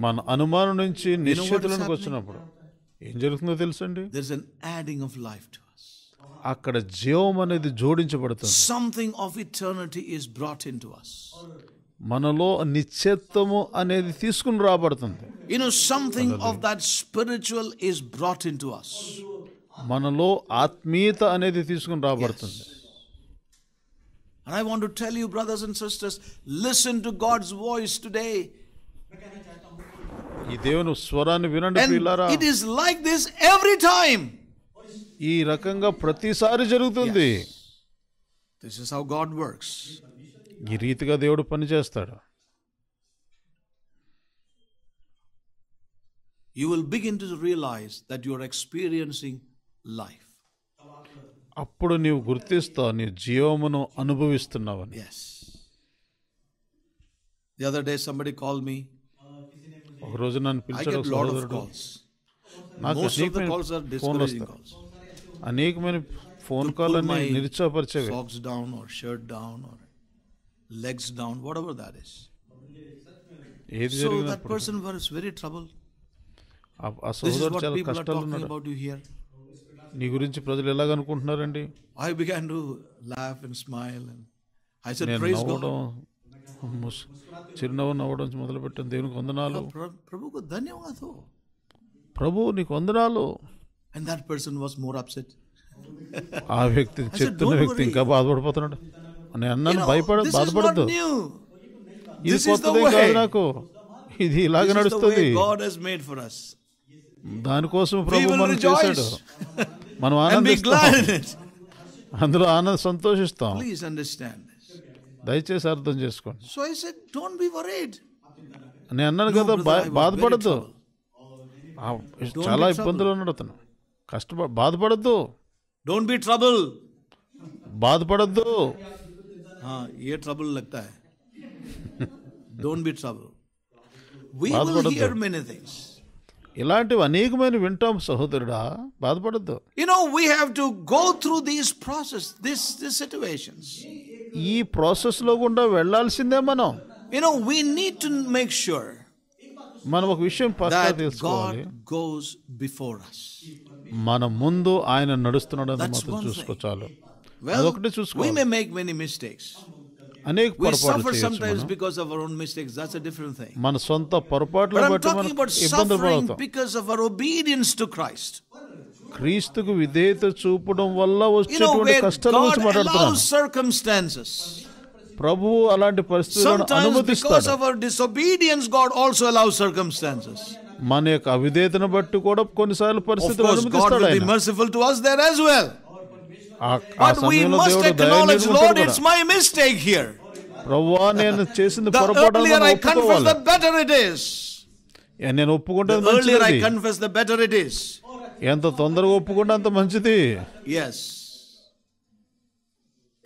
మన అనుమానం నుంచి నిశ్చితులకు వచ్చినప్పుడు ఏం జరుగుతుందో తెలుసండి there is an adding of life to us అక్కడ జీవం అనేది జోడించబడుతుంది something of eternity is brought into us మనలో నిశ్చత్వము అనేది తీసుకుని రాబడుతుంది you something of that spiritual is brought into us మనలో ఆత్మీయత అనేది తీసుకుని రాబడుతుంది and I want to tell you brothers and sisters listen to God's voice today ఈ దేవుని స్వరాన్ని వినండి ప్రియులారా it is like this every time ఈ రకంగా ప్రతిసారి జరుగుతుంది this is how God works ఈ రీతిగా దేవుడు పనిచేస్తాడు you will begin to realise that you are experiencing life అప్పుడు నీవు గుర్తిస్తావు నీ జీవమును అనుభవిస్తున్నావని yes the other day somebody call me ఒక రోజు నన్ను పిలిచాడు అనేకమైన ఫోన్ కాల్ అన్ని నిరుత్సాహపరిచేవి down or shirt down or legs down, whatever that is. So that person was very trouble ఆ సోదరు చాలా కష్టాలు ఉన్నాడు అబౌట్ యు హియర్ నీ గురించి ప్రజలు ఎలాగ అనుకుంటున్నారండి I began to laugh and smile and I said praise God చిరునవ్వు నవ్వడం మొదలు పెట్టాను దేవునికి వందనాలు ప్రభుకు ధన్యవాదాలు ప్రభు నీకు వందనాలు and that person was more upset ఆ వ్యక్తి చెప్తున్న వ్యక్తి ఇంకా బాధపడిపోతున్నాడు నేను అన్నాను భయపడ బాధపడద్దు ఇది కొత్తదే నాకు ఇది ఇలాగ నడుస్తుంది దానికోసం ప్రభు మనం చేశాడు మనం ఆనందిస్తాం అందులో ఆనంద సంతోషిస్తాం దయచేసి అర్థం చేసుకోండి so I said don't be worried నేను అన్నాను కదా బాధపడద్దు చాలా ఇబ్బందులు ఉన్నాడు కష్టపడ బాధపడద్దు డోంట్ బి ట్రబుల్ బాధపడద్దు हाँ ये ट्रबल लगता है don't be trouble we will hear many things ఇలాంటివి అనేకమైన వింటాం సహోదరుడా బాధపడద్దు you know we have to go through these process this this situations ఈ ప్రాసెస్ లో గుండా వెళ్ళాల్సిందే మనం you know we need to make sure మనం ఒక విషయం తెలుసుకోవాలి గోస్ బిఫోర్ అస్ మన ముందు ఆయన నడుస్తున్నాడు చూసుకో చాలు we may make many mistakes. We suffer sometimes because of our own mistakes. That's a different thing. But I'm talking about suffering because of our obedience to Christ. క్రీస్తుకు విధేయత You know, where God allows circumstances. Sometimes because of our disobedience, God also allows circumstances. మన యొక్క అవిధేయతను బట్టి కూడా కొన్నిసార్లు Of course, God will be merciful to us there as well. But we must acknowledge, Lord, it's my mistake here. ప్రవ్వా నేను చేసిన the నేను ఒప్పుకుంటే The earlier I confess, the better it is. ఎంత తొందరగా ఒప్పుకుంటే అంత మంచిది yes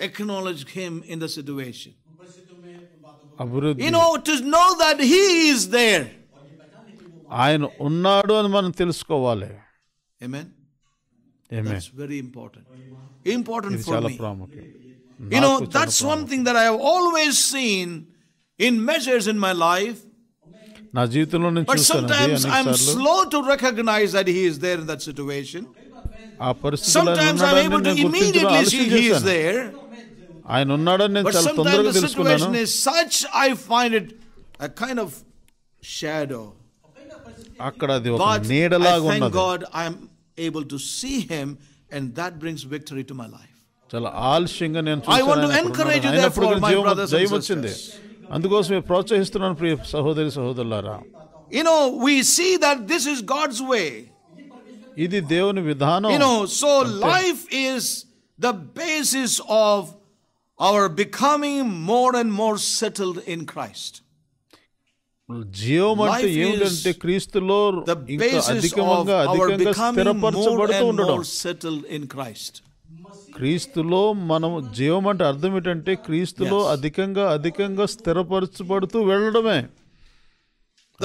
acknowledge him in the situation అభివృద్ధి you know to know that he is there ఆయన ఉన్నాడు అని మనం తెలుసుకోవాలి amen Amen. That's very important. Important for me. Pramukhi. You know, that's one thing that I have always seen in measures in my life. But sometimes I'm slow to recognize that he is there in that situation. Sometimes I'm able to immediately see he is there. I know But sometimes the situation is such, I find it a kind of shadow. But I thank God i able to see Him, and that brings victory to my life. I want to encourage you వచ్చింది అందుకోసమే ప్రోత్సహిస్తున్నాను ప్రియ సహోదరి సహోదరులారా you know we see that this is god's way you know so life is the basis of our becoming more and more settled in christ జీవం అంటే ఏమిటంటే క్రీస్తులో అధికంగా అధికంగా స్థిరపరచబడుతూ ఉండడం క్రీస్తులో మనం జీవం అంటే అర్థం ఏంటంటే క్రీస్తులో అధికంగా అధికంగా స్థిరపరచబడుతూ వెళ్ళడమే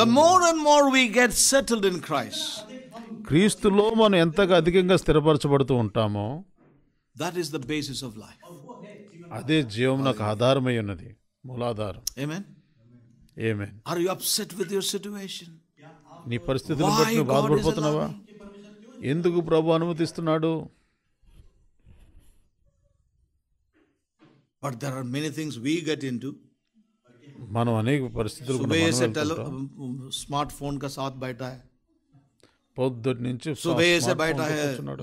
the more and more we get settled in Christ క్రీస్తులో మనం ఎంతగా అధికంగా స్థిరపరచబడుతూ ఉంటామో that is the basis of life అదే జీవం నాకు ఆధారమై ఉన్నది మూలాధారం amen are you upset with your situation నీ పరిస్థితులను బట్టి నువ్వు బాధపడిపోతున్నావా ఎందుకు ప్రభు అనుమతిస్తున్నాడు but there are many things we get into మనం అనేక పరిస్థితులు స్మార్ట్ ఫోన్ కా సాత్ బయట పొద్దుటి నుంచి బయట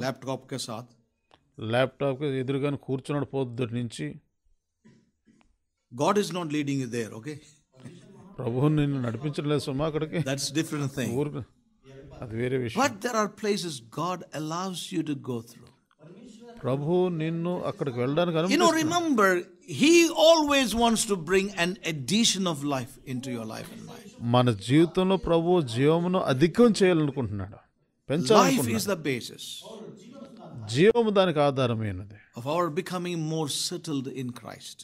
ల్యాప్టాప్ కే సాత్ ల్యాప్టాప్ ఎదురుగానే కూర్చున్నాడు పొద్దుటి నుంచి God is not leading there okay ప్రభువు నిన్ను నడిపించలేదు సుమా అక్కడికి దట్స్ డిఫరెంట్ థింగ్ ఊరు అది వేరే విషయం but there are places God allows you to go through ప్రభు నిన్ను అక్కడికి వెళ్ళడానికి you know remember he always wants to bring an addition of life into your life and life మన జీవితంలో ప్రభు జీవమును అధికం చేయాలనుకుంటున్నాడు లైఫ్ ఇస్ ద బేసిస్ జీవము దానికి ఆధారమైనది of our becoming more settled in Christ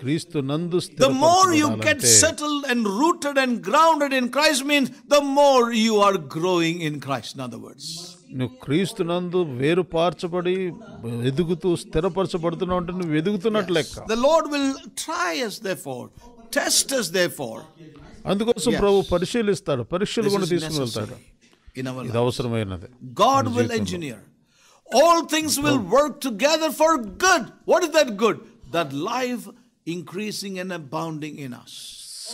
the more you get settled and rooted and grounded in Christ means the more you are growing in Christ in other words నువ్వు క్రీస్తు నందు వేరు పార్చబడి ఎదుగుతూ స్థిరపరచబడుతున్నావు అంటే నువ్వు ఎదుగుతున్నట్టు లెక్క the lord will try us therefore test us therefore అందుకోసం ప్రభు పరిశీలిస్తాడు పరీక్షలు కూడా తీసుకుని వెళ్తాడు ఇది అవసరమైనది God will engineer all things will work together for good. What is that good? That life increasing and abounding in us.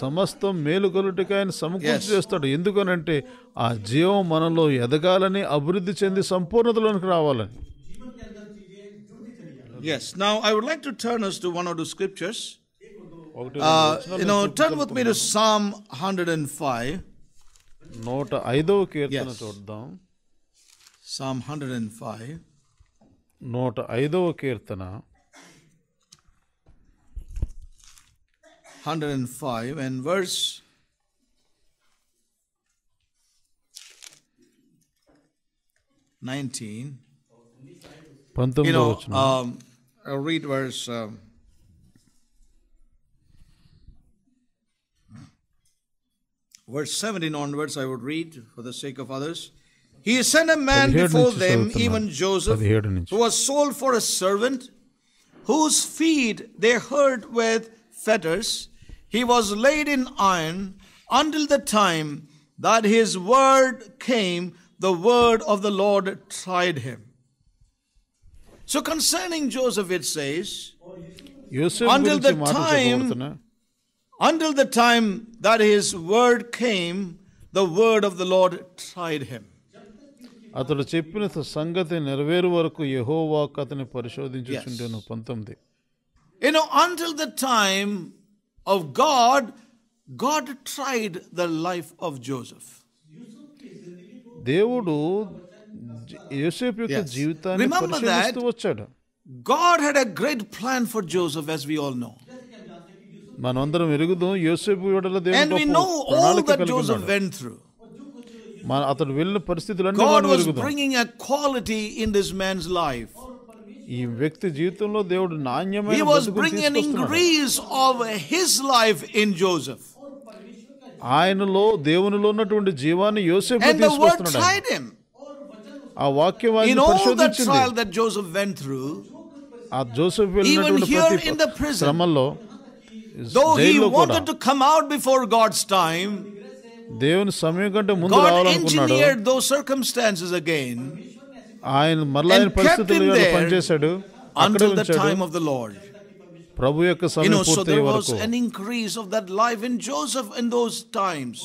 సమస్తం మేలు కలుటికైన సమకూర్చి చేస్తాడు ఎందుకనంటే ఆ జీవం మనలో ఎదగాలని అభివృద్ధి చెంది సంపూర్ణతలోనికి రావాలని Yes, now I would like to turn us to one or two scriptures. Uh, you know, turn with me to Psalm 105. నూట ఐదవ కీర్తన చూద్దాం Psalm 105. నూట ఐదవ కీర్తన 105 and verse 19. You know, um, I'll read verse. Um, verse 17 onwards, I would read for the sake of others. He sent a man before them, even Joseph, who was sold for a servant, whose feet they hurt with fetters, he was laid in iron until the time that his word came, the word of the Lord tried him. So concerning Joseph, it says, until the time, until the time that his word came, the word of the Lord tried him. అతడు చెప్పిన సంగతి నెరవేరు వరకు యహోవాక్ అతని పరిశోధించుచుండెను పంతొమ్మిది You know, until the time of God, God tried the life of Joseph. దేవుడు యోసేపు యొక్క జీవితాన్ని పరిశీలిస్తూ వచ్చాడు God had a great plan for Joseph as we all know. మనందరం ఎరుగుదాం యోసేపు విడల దేవుడు we know all that Joseph went through. మన అతడు వెళ్ళిన పరిస్థితులన్నీ God was bringing a quality in this man's life. He was bringing increase of his life in Joseph. I know, not And the word tried him. You know that trial that Joseph went through. Even here in the prison. Though he wanted to come out before God's time. God engineered those circumstances again. ఆయన మరలాయన పరిస్థితుల్లో పనిచేశాడు అక్కడ ఉంచాడు ప్రభు యొక్క సమయం పూర్తయ్యే వరకు an increase of that life in Joseph in those times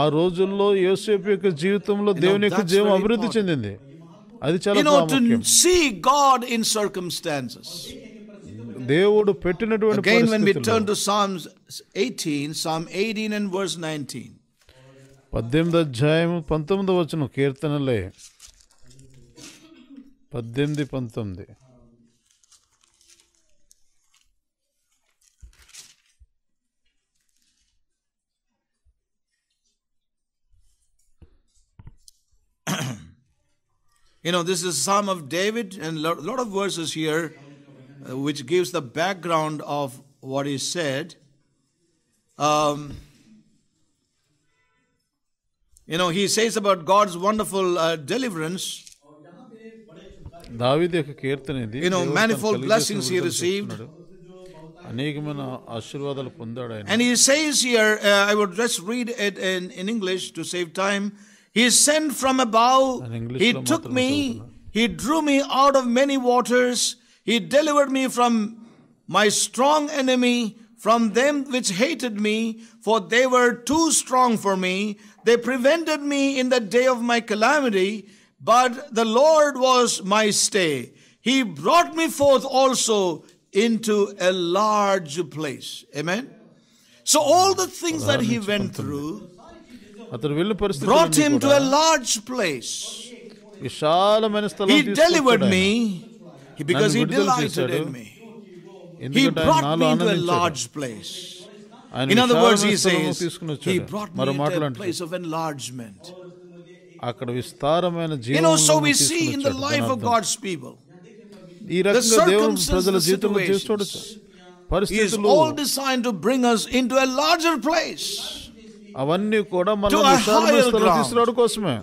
ఆ రోజుల్లో యోసేపు యొక్క జీవితంలో దేవుని యొక్క జీవం అభివృద్ధి చెందింది అది చాలా దేవుడు పెట్టినటువంటి అధ్యాయం 19వ కీర్తనలే పద్దెనిమిది పంతొమ్మిది You know, this is Psalm of David, and a lot of verses here uh, which gives the background of what he said. Um, you know, he says about God's wonderful uh, deliverance you know, manifold blessings he received. And he says here, uh, I would just read it in, in English to save time. He sent from above, he took me, he drew me out of many waters, he delivered me from my strong enemy, from them which hated me, for they were too strong for me. They prevented me in the day of my calamity. But the Lord was my stay. He brought me forth also into a large place. Amen. So all the things that he went through brought him to a large place. He delivered me because he delighted in me. He brought me into a large place. In other words, he says, he brought me into a place of enlargement. అక్కడ విస్తారమైన జీవనం you so we see in the life of God's people ఈ రకంగా దేవుని ప్రజల జీవితంలో చూస్తుడు పరిస్థితులు all design to bring us into a larger place అవన్నీ కూడా మన విశాలమైన తీసుకురావడం కోసమే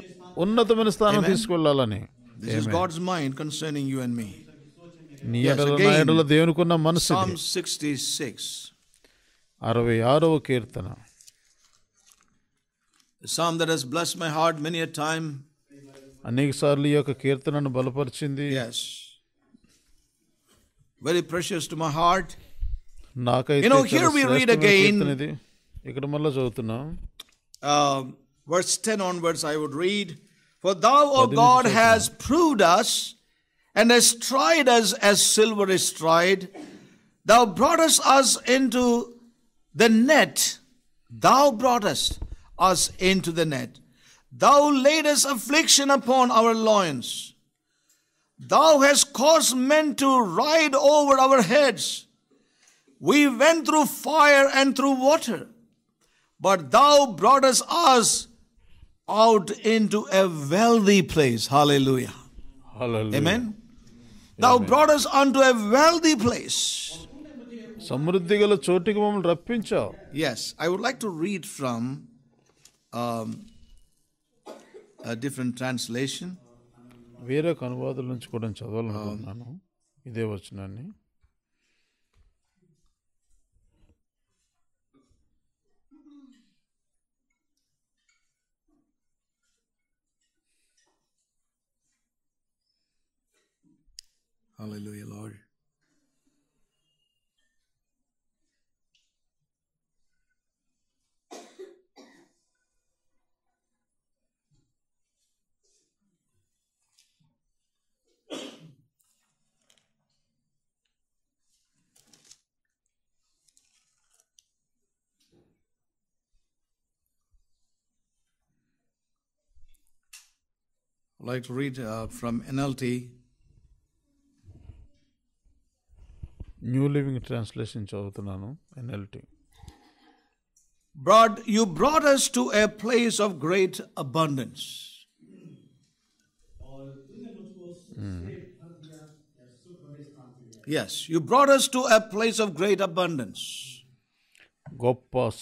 ఉన్నతమైన స్థానం తీసుకెళ్ళాలని this is God's mind concerning you and me నీయడల నాయడల దేవునికున్న మనసు 66 66వ కీర్తన A psalm that has blessed my heart many a time. Yes. Very precious to my heart. You know, here we read again. నాకైతే you um, 10 onwards, I would read. For thou o god has proved us and has tried us as silver is tried thou broughtest us into the net thou broughtest us into the net. Thou laidest affliction upon our loins. Thou hast caused men to ride over our heads. We went through fire and through water, but thou broughtest us out into a wealthy place. Hallelujah. Hallelujah. Amen. Thou Amen. brought us unto a wealthy place. Yes, I would like to read from um, a different translation. వేరొక అనువాదం నుంచి కూడా చదవాలనుకుంటున్నాను um, ఇదే వచనాన్ని Hallelujah, Lord. I'd like to read uh, from NLT. New Living Translation చదువుతున్నాను NLT? brought you brought us to a place of great abundance mm. yes you brought us to a place of great abundance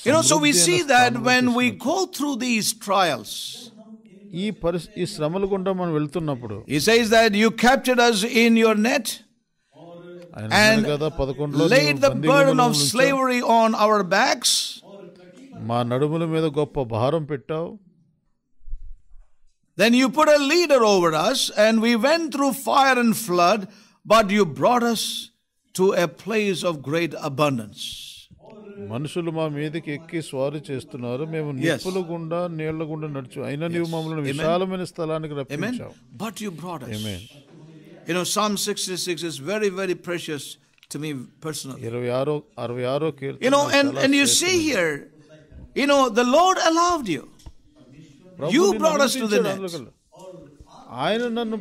you know so we see that when we go through these trials he says that you captured us in your net and laid the burden of slavery on our backs మా నడుముల మీద గొప్ప భారం పెట్టావు then you put a leader over us and we went through fire and flood but you brought us to a place of great abundance మనుషులు మా మీదకి ఎక్కి స్వారీ చేస్తున్నారు మేము నిప్పుల గుండా నీళ్ల గుండా నడుచు అయినా నీవు మమ్మల్ని విశాలమైన స్థలానికి రప్పించావు but you brought us amen you know psalm very very me personal 26 66 కీర్తన you and and you the lord allowed you you brought us నన్ను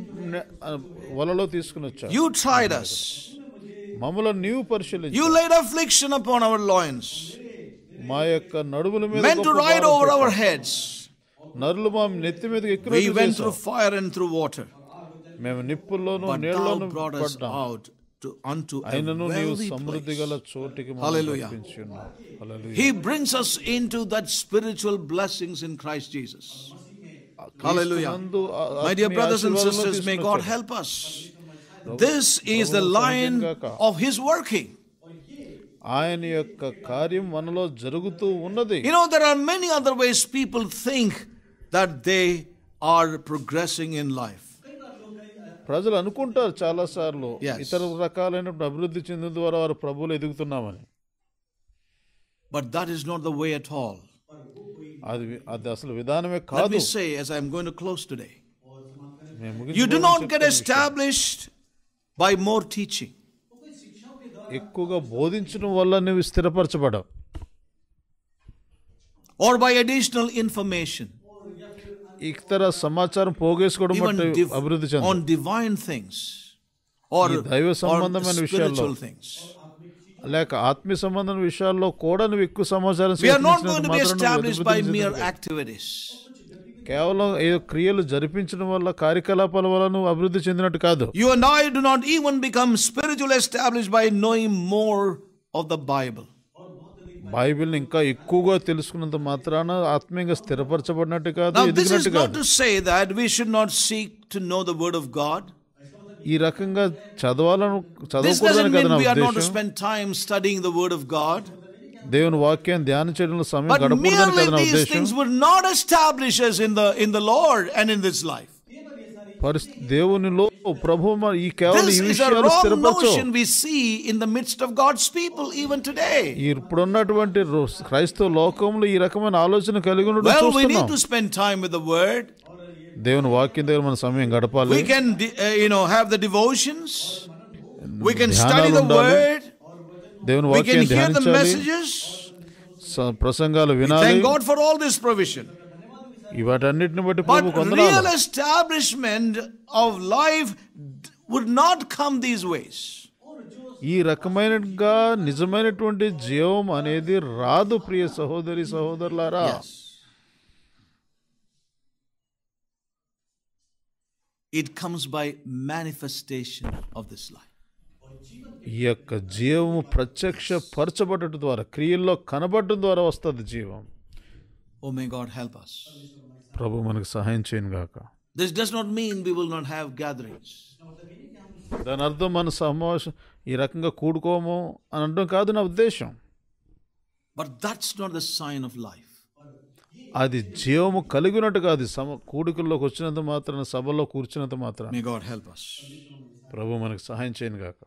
వలలో తీసుకుని వచ్చారు యు ట్రైడ్ అస్ మమ్మల్ని నీవు పరిశీలించు You laid affliction upon our loins. మా యొక్క నడుముల to ride over our heads. నరులు మా నెత్తి మీద ఎక్కువ We went through fire and through water. మేము నిప్పుల్లోను నీళ్ళలోను పడ్డాం ఆయనను unto సమృద్ధి గల చోటికి He brings us into that spiritual blessings in Christ Jesus. Hallelujah. My dear brothers and sisters, may God help us. This is the lion of his working. ఆయన యొక్క కార్యం మనలో జరుగుతూ ఉన్నది you know there are many other ways people think that they are progressing in life ప్రజలు అనుకుంటారు చాలా సార్లు ఇతర రకాలైన అభివృద్ధి చెందిన ద్వారా వారు ప్రభువులు ఎదుగుతున్నామని but that is not the way at all అది అది అసలు విధానమే కాదు say as I am going to close today you do not get established by more teaching ఎక్కువగా బోధించడం వల్ల నువ్వు స్థిరపరచబడవు ఆర్ బై అడిషనల్ ఇన్ఫర్మేషన్ ఇతర సమాచారం పోగేసుకోవడం అభివృద్ధి చెంది ఆన్ డివైన్ థింగ్స్ ఆర్ దైవ సంబంధమైన విషయాల్లో థింగ్స్ లేక ఆత్మ సంబంధం విషయాల్లో కూడా నువ్వు ఎక్కువ సమాచారం కేవలం ఏదో క్రియలు జరిపించడం వల్ల కార్యకలాపాల వల్ల నువ్వు అభివృద్ధి చెందినట్టు కాదు you and do not even become spiritual establish by knowing more of the Bible Bible ఇంకా ఎక్కువగా తెలుసుకున్నంత మాత్రాన ఆత్మీయంగా స్థిరపరచబడినట్టు కాదు not to say that we should not seek to know the word of God ఈ రకంగా చదవాలను చదవకూడదని కదా నా ఉద్దేశం spend time studying the word of God దేవుని వాక్యాన్ని ధ్యానం సమయం కదా నా these ఉద్దేశం things were not established as in the in the Lord and in this life. దేవునిలో ప్రభు ఈ కేవలం ఈ is a విషయాలు wrong notion we see in the midst of God's people even today. క్రైస్తవ లోకంలో ఈ రకమైన ఆలోచన కలిగి ఉండడం Well, we need to spend time with the Word. దేవుని వాక్యం దగ్గర మన సమయం గడపాలి We can, uh, you know, have the devotions. We can study the Word. దేవుని వాక్యాన్ని ధ్యానించాలి ప్రసంగాలు వినాలి God for all this provision ఇవాటన్నిటిని బట్టి ప్రభు real establishment of life would not come these ways ఈ రకమైనగా నిజమైనటువంటి జీవం అనేది రాదు ప్రియ సహోదరి సహోదరులారా it comes by manifestation of this life ఈ యొక్క జీవము పరచబడటం ద్వారా క్రియల్లో కనబడటం ద్వారా వస్తుంది జీవం ఓ మే గాడ్ హెల్ప్ అస్ ప్రభు మనకు సహాయం చేయను గాక this does not mean we will not have gatherings దాని అర్థం మన సమావేశం ఈ రకంగా కూడుకోము అని అంటాం కాదు నా ఉద్దేశం but that's not the sign of life అది జీవము కలిగినట్టు కాదు సమ కూడుకుల్లోకి వచ్చినంత మాత్రాన సభలో కూర్చున్నంత మాత్రాన ప్రభు మనకు సహాయం చేయను గాక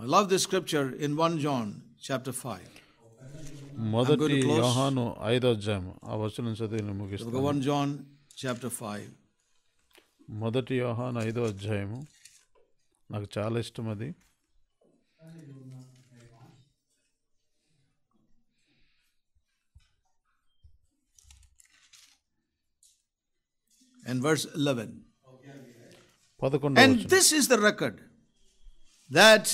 I love this scripture in 1 John chapter 5. మొదటి యోహాను ఐదో అధ్యాయం ఆ వచనం చదివి ముగిస్తాను జాన్ చాప్టర్ ఫైవ్ మొదటి యోహాను ఐదో అధ్యాయము నాకు చాలా ఇష్టం అది and verse 11. And this is the record that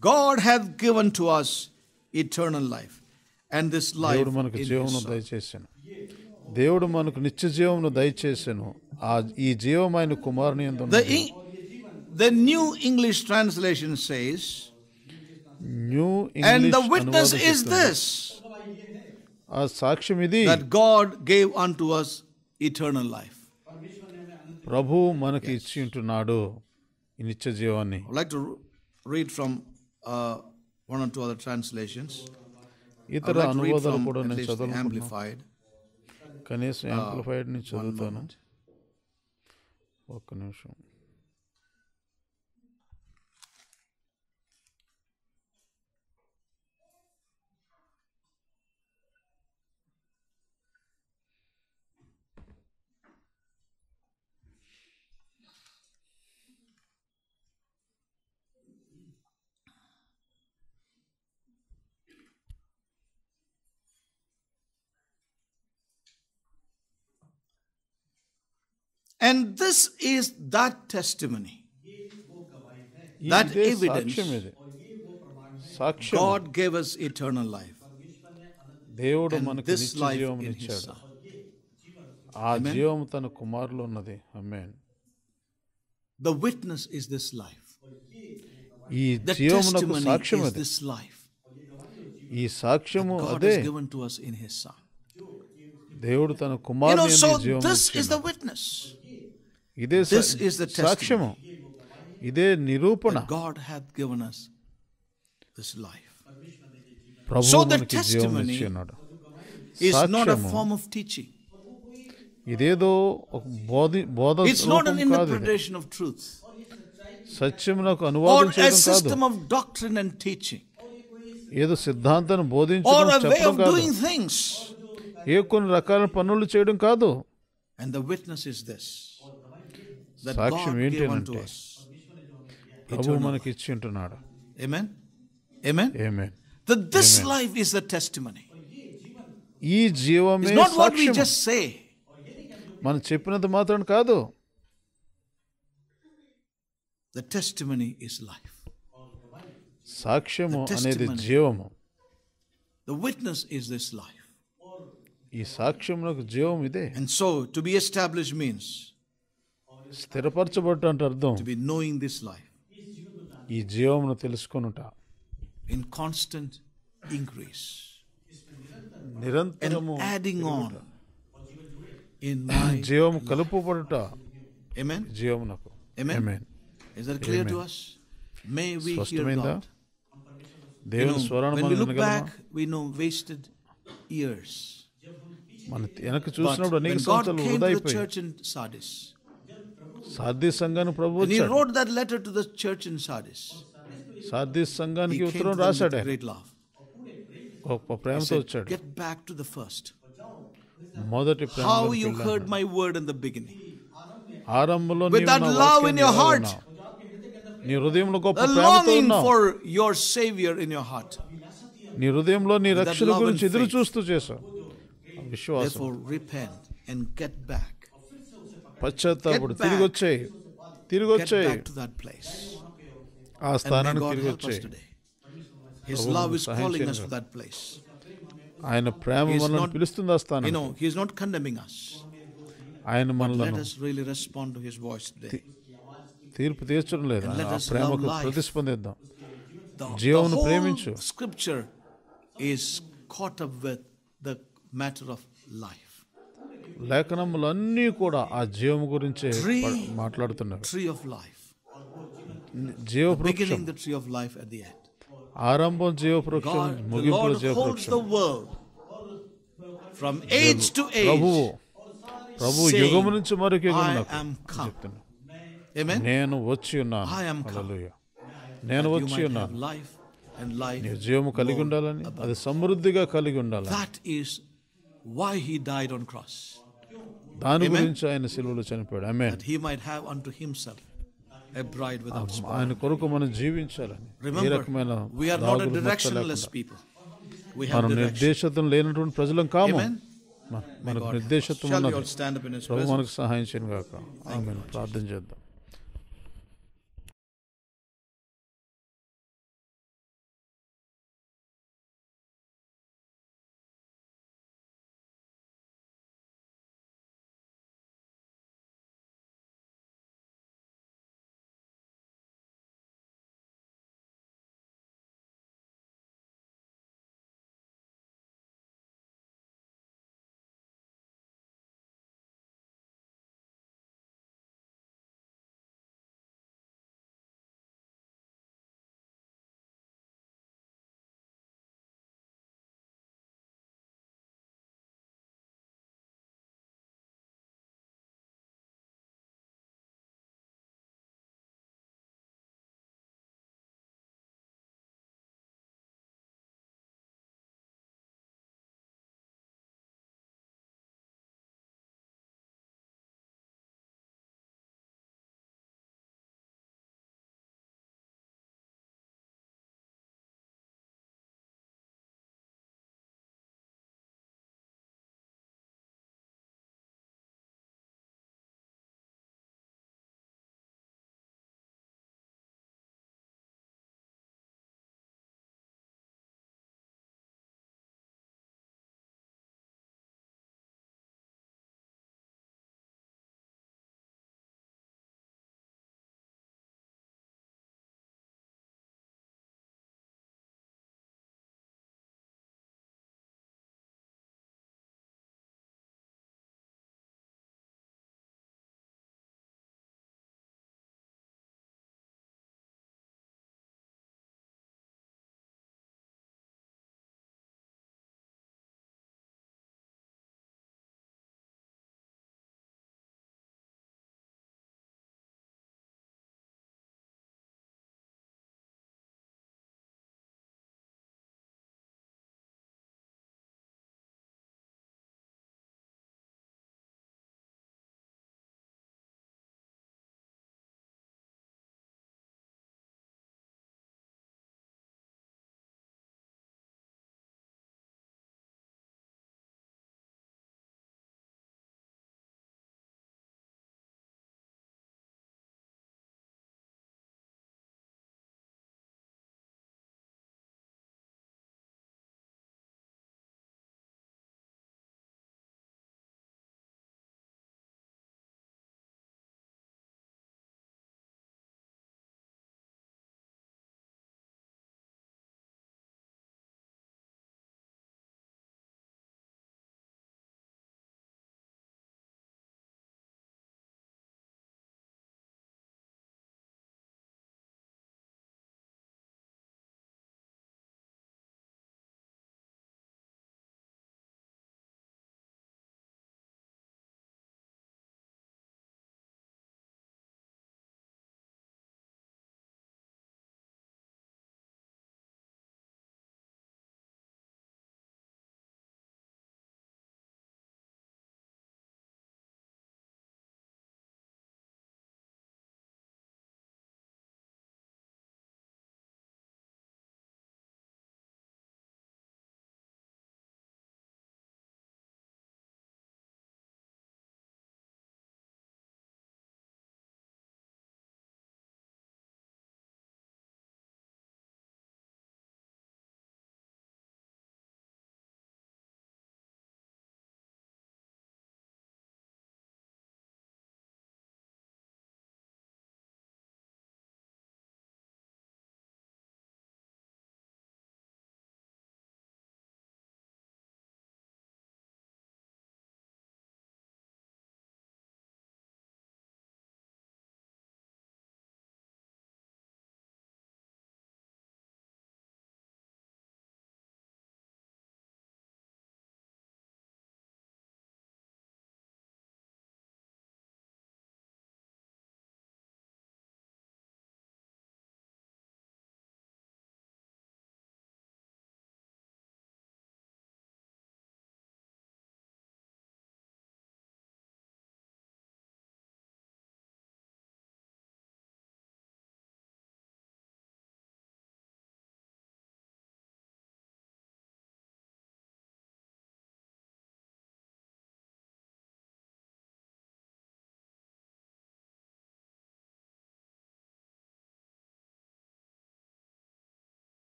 God hath given to us eternal life. And this life in దేవుడు మనకు నిత్య జీవమును దయచేసాను ఆ ఈ జీవం ఆయన కుమారుని The, New English translation says, new And the witness is this, ఆ సాక్ష్యం ఇది that God gave unto us eternal life. ప్రభు మనకి ఇచ్చి ఉంటున్నాడు ఈ నిత్య జీవాన్ని I would like to read from uh, one or two other translations. I would like to read from at least the Amplified. Uh, one moment. ఒక్క నిమిషం And this is that testimony, that evidence. God gave us eternal life. దేవుడు మనకు నిత్య జీవమును ఇచ్చాడు ఆ జీవం తన కుమారులో ఉన్నది amen the witness is this life ఈ జీవమునకు సాక్ష్యం అది దిస్ లైఫ్ ఈ సాక్ష్యము అదే given to us in his son దేవుడు తన కుమారుని జీవం దిస్ ఇస్ ద విట్నెస్ ఇదే సాక్ష్యము ఇదే నిరూపణ God hath given us life ప్రభు form of teaching ఇదేదో ఒక బోధి బోధ it's not an interpretation of truth సత్యమునకు అనువాదం చేయడం కాదు ఆఫ్ డాక్ట్రిన్ అండ్ టీచింగ్ ఏదో సిద్ధాంతాన్ని బోధించడం చెప్పడం కాదు ఏ కొన్ని రకాల పనులు చేయడం కాదు and the witness is this that సాక్ష్యం God gave unto ఏంటంటే Amen. Amen. That this life is the testimony. ఈ జీవమే not what we సాక్ష్యం just say. మనం చెప్పినంత మాత్రం కాదు The testimony is life. సాక్ష్యము The అనేది The witness is this life. ఈ సాక్ష్యములకు జీవం ఇదే And so to be established means స్థిరపరచబడటం అర్థం దిస్ లైఫ్ ఈ జీవమును తెలుసుకునుట ఇన్ కాన్స్టెంట్ ఇంక్రీస్ నిరంతరము ఇన్ జీవము కలుపుబడుట ఏమేన్ జీవమునకు amen is that clear to us may we hear God దేవుని స్వరణ మనం వినగలము వి నో వేస్టెడ్ ఇయర్స్ మన వెనక చూసినప్పుడు అనేక సంవత్సరాలు ఉదయిపోయి Sardis Sangan Prabhu. And he wrote that letter to the church in Sardis. Sardis Sangan ki utron rasa de. Great laugh. Oh, Prem to Get back to the first. Mother to How you heard my word in the beginning. ఆరంభంలో with that love in your heart నీ హృదయంలో గొప్ప ప్రేమతో for your saviour in your lo, నీ హృదయంలో నీ రక్షణ గురించి ఎదురు చూస్తూ చేసావు విశ్వాసం for repent and get back పశ్చాత్తాపడు తిరిగి వచ్చాయి తిరిగి వచ్చాయి ఆ స్థానానికి తిరిగి వచ్చాయి His love is calling us to that place. ఆయన ప్రేమ మనల్ని పిలుస్తుంది ఆ స్థానం you know he is not condemning us ఆయన మనల్ని let us really respond to his voice today తీర్పు తీర్చడం లేదు ఆ ప్రేమకు ప్రతిస్పందిద్దాం జీవమును ప్రేమించు scripture is caught up with the matter of life లేఖనములన్నీ కూడా ఆ జీవము గురించి మాట్లాడుతున్నారు ట్రీ ఆఫ్ లైఫ్ జీవ వృక్షం the tree of life at the end ఆరంభం జీవ వృక్షం ముగింపు జీవ వృక్షం ఫ్రమ్ ఏజ్ టు ఏజ్ ప్రభు ప్రభు యుగము నుంచి మరొక యుగం చెప్తున్నా నేను వచ్చి ఉన్నాను నేను వచ్చి ఉన్నాను నీవు జీవము కలిగి ఉండాలని అది సమృద్ధిగా కలిగి ఉండాలి that is why he died on cross దాని గురించి ఆయన సిలువలో చనిపోయాడు ఆమె he might have unto himself a bride without spot. ఆయన కొరకు మనం జీవించాలని ఏ రకమైన we are not a directionless people we have మనం నిర్దేశత్వం లేనటువంటి ప్రజలం కాము మనకు నిర్దేశత్వం ఉన్నది ప్రభు మనకు సహాయం చేయను గాక ఆమె ప్రార్థన చేద్దాం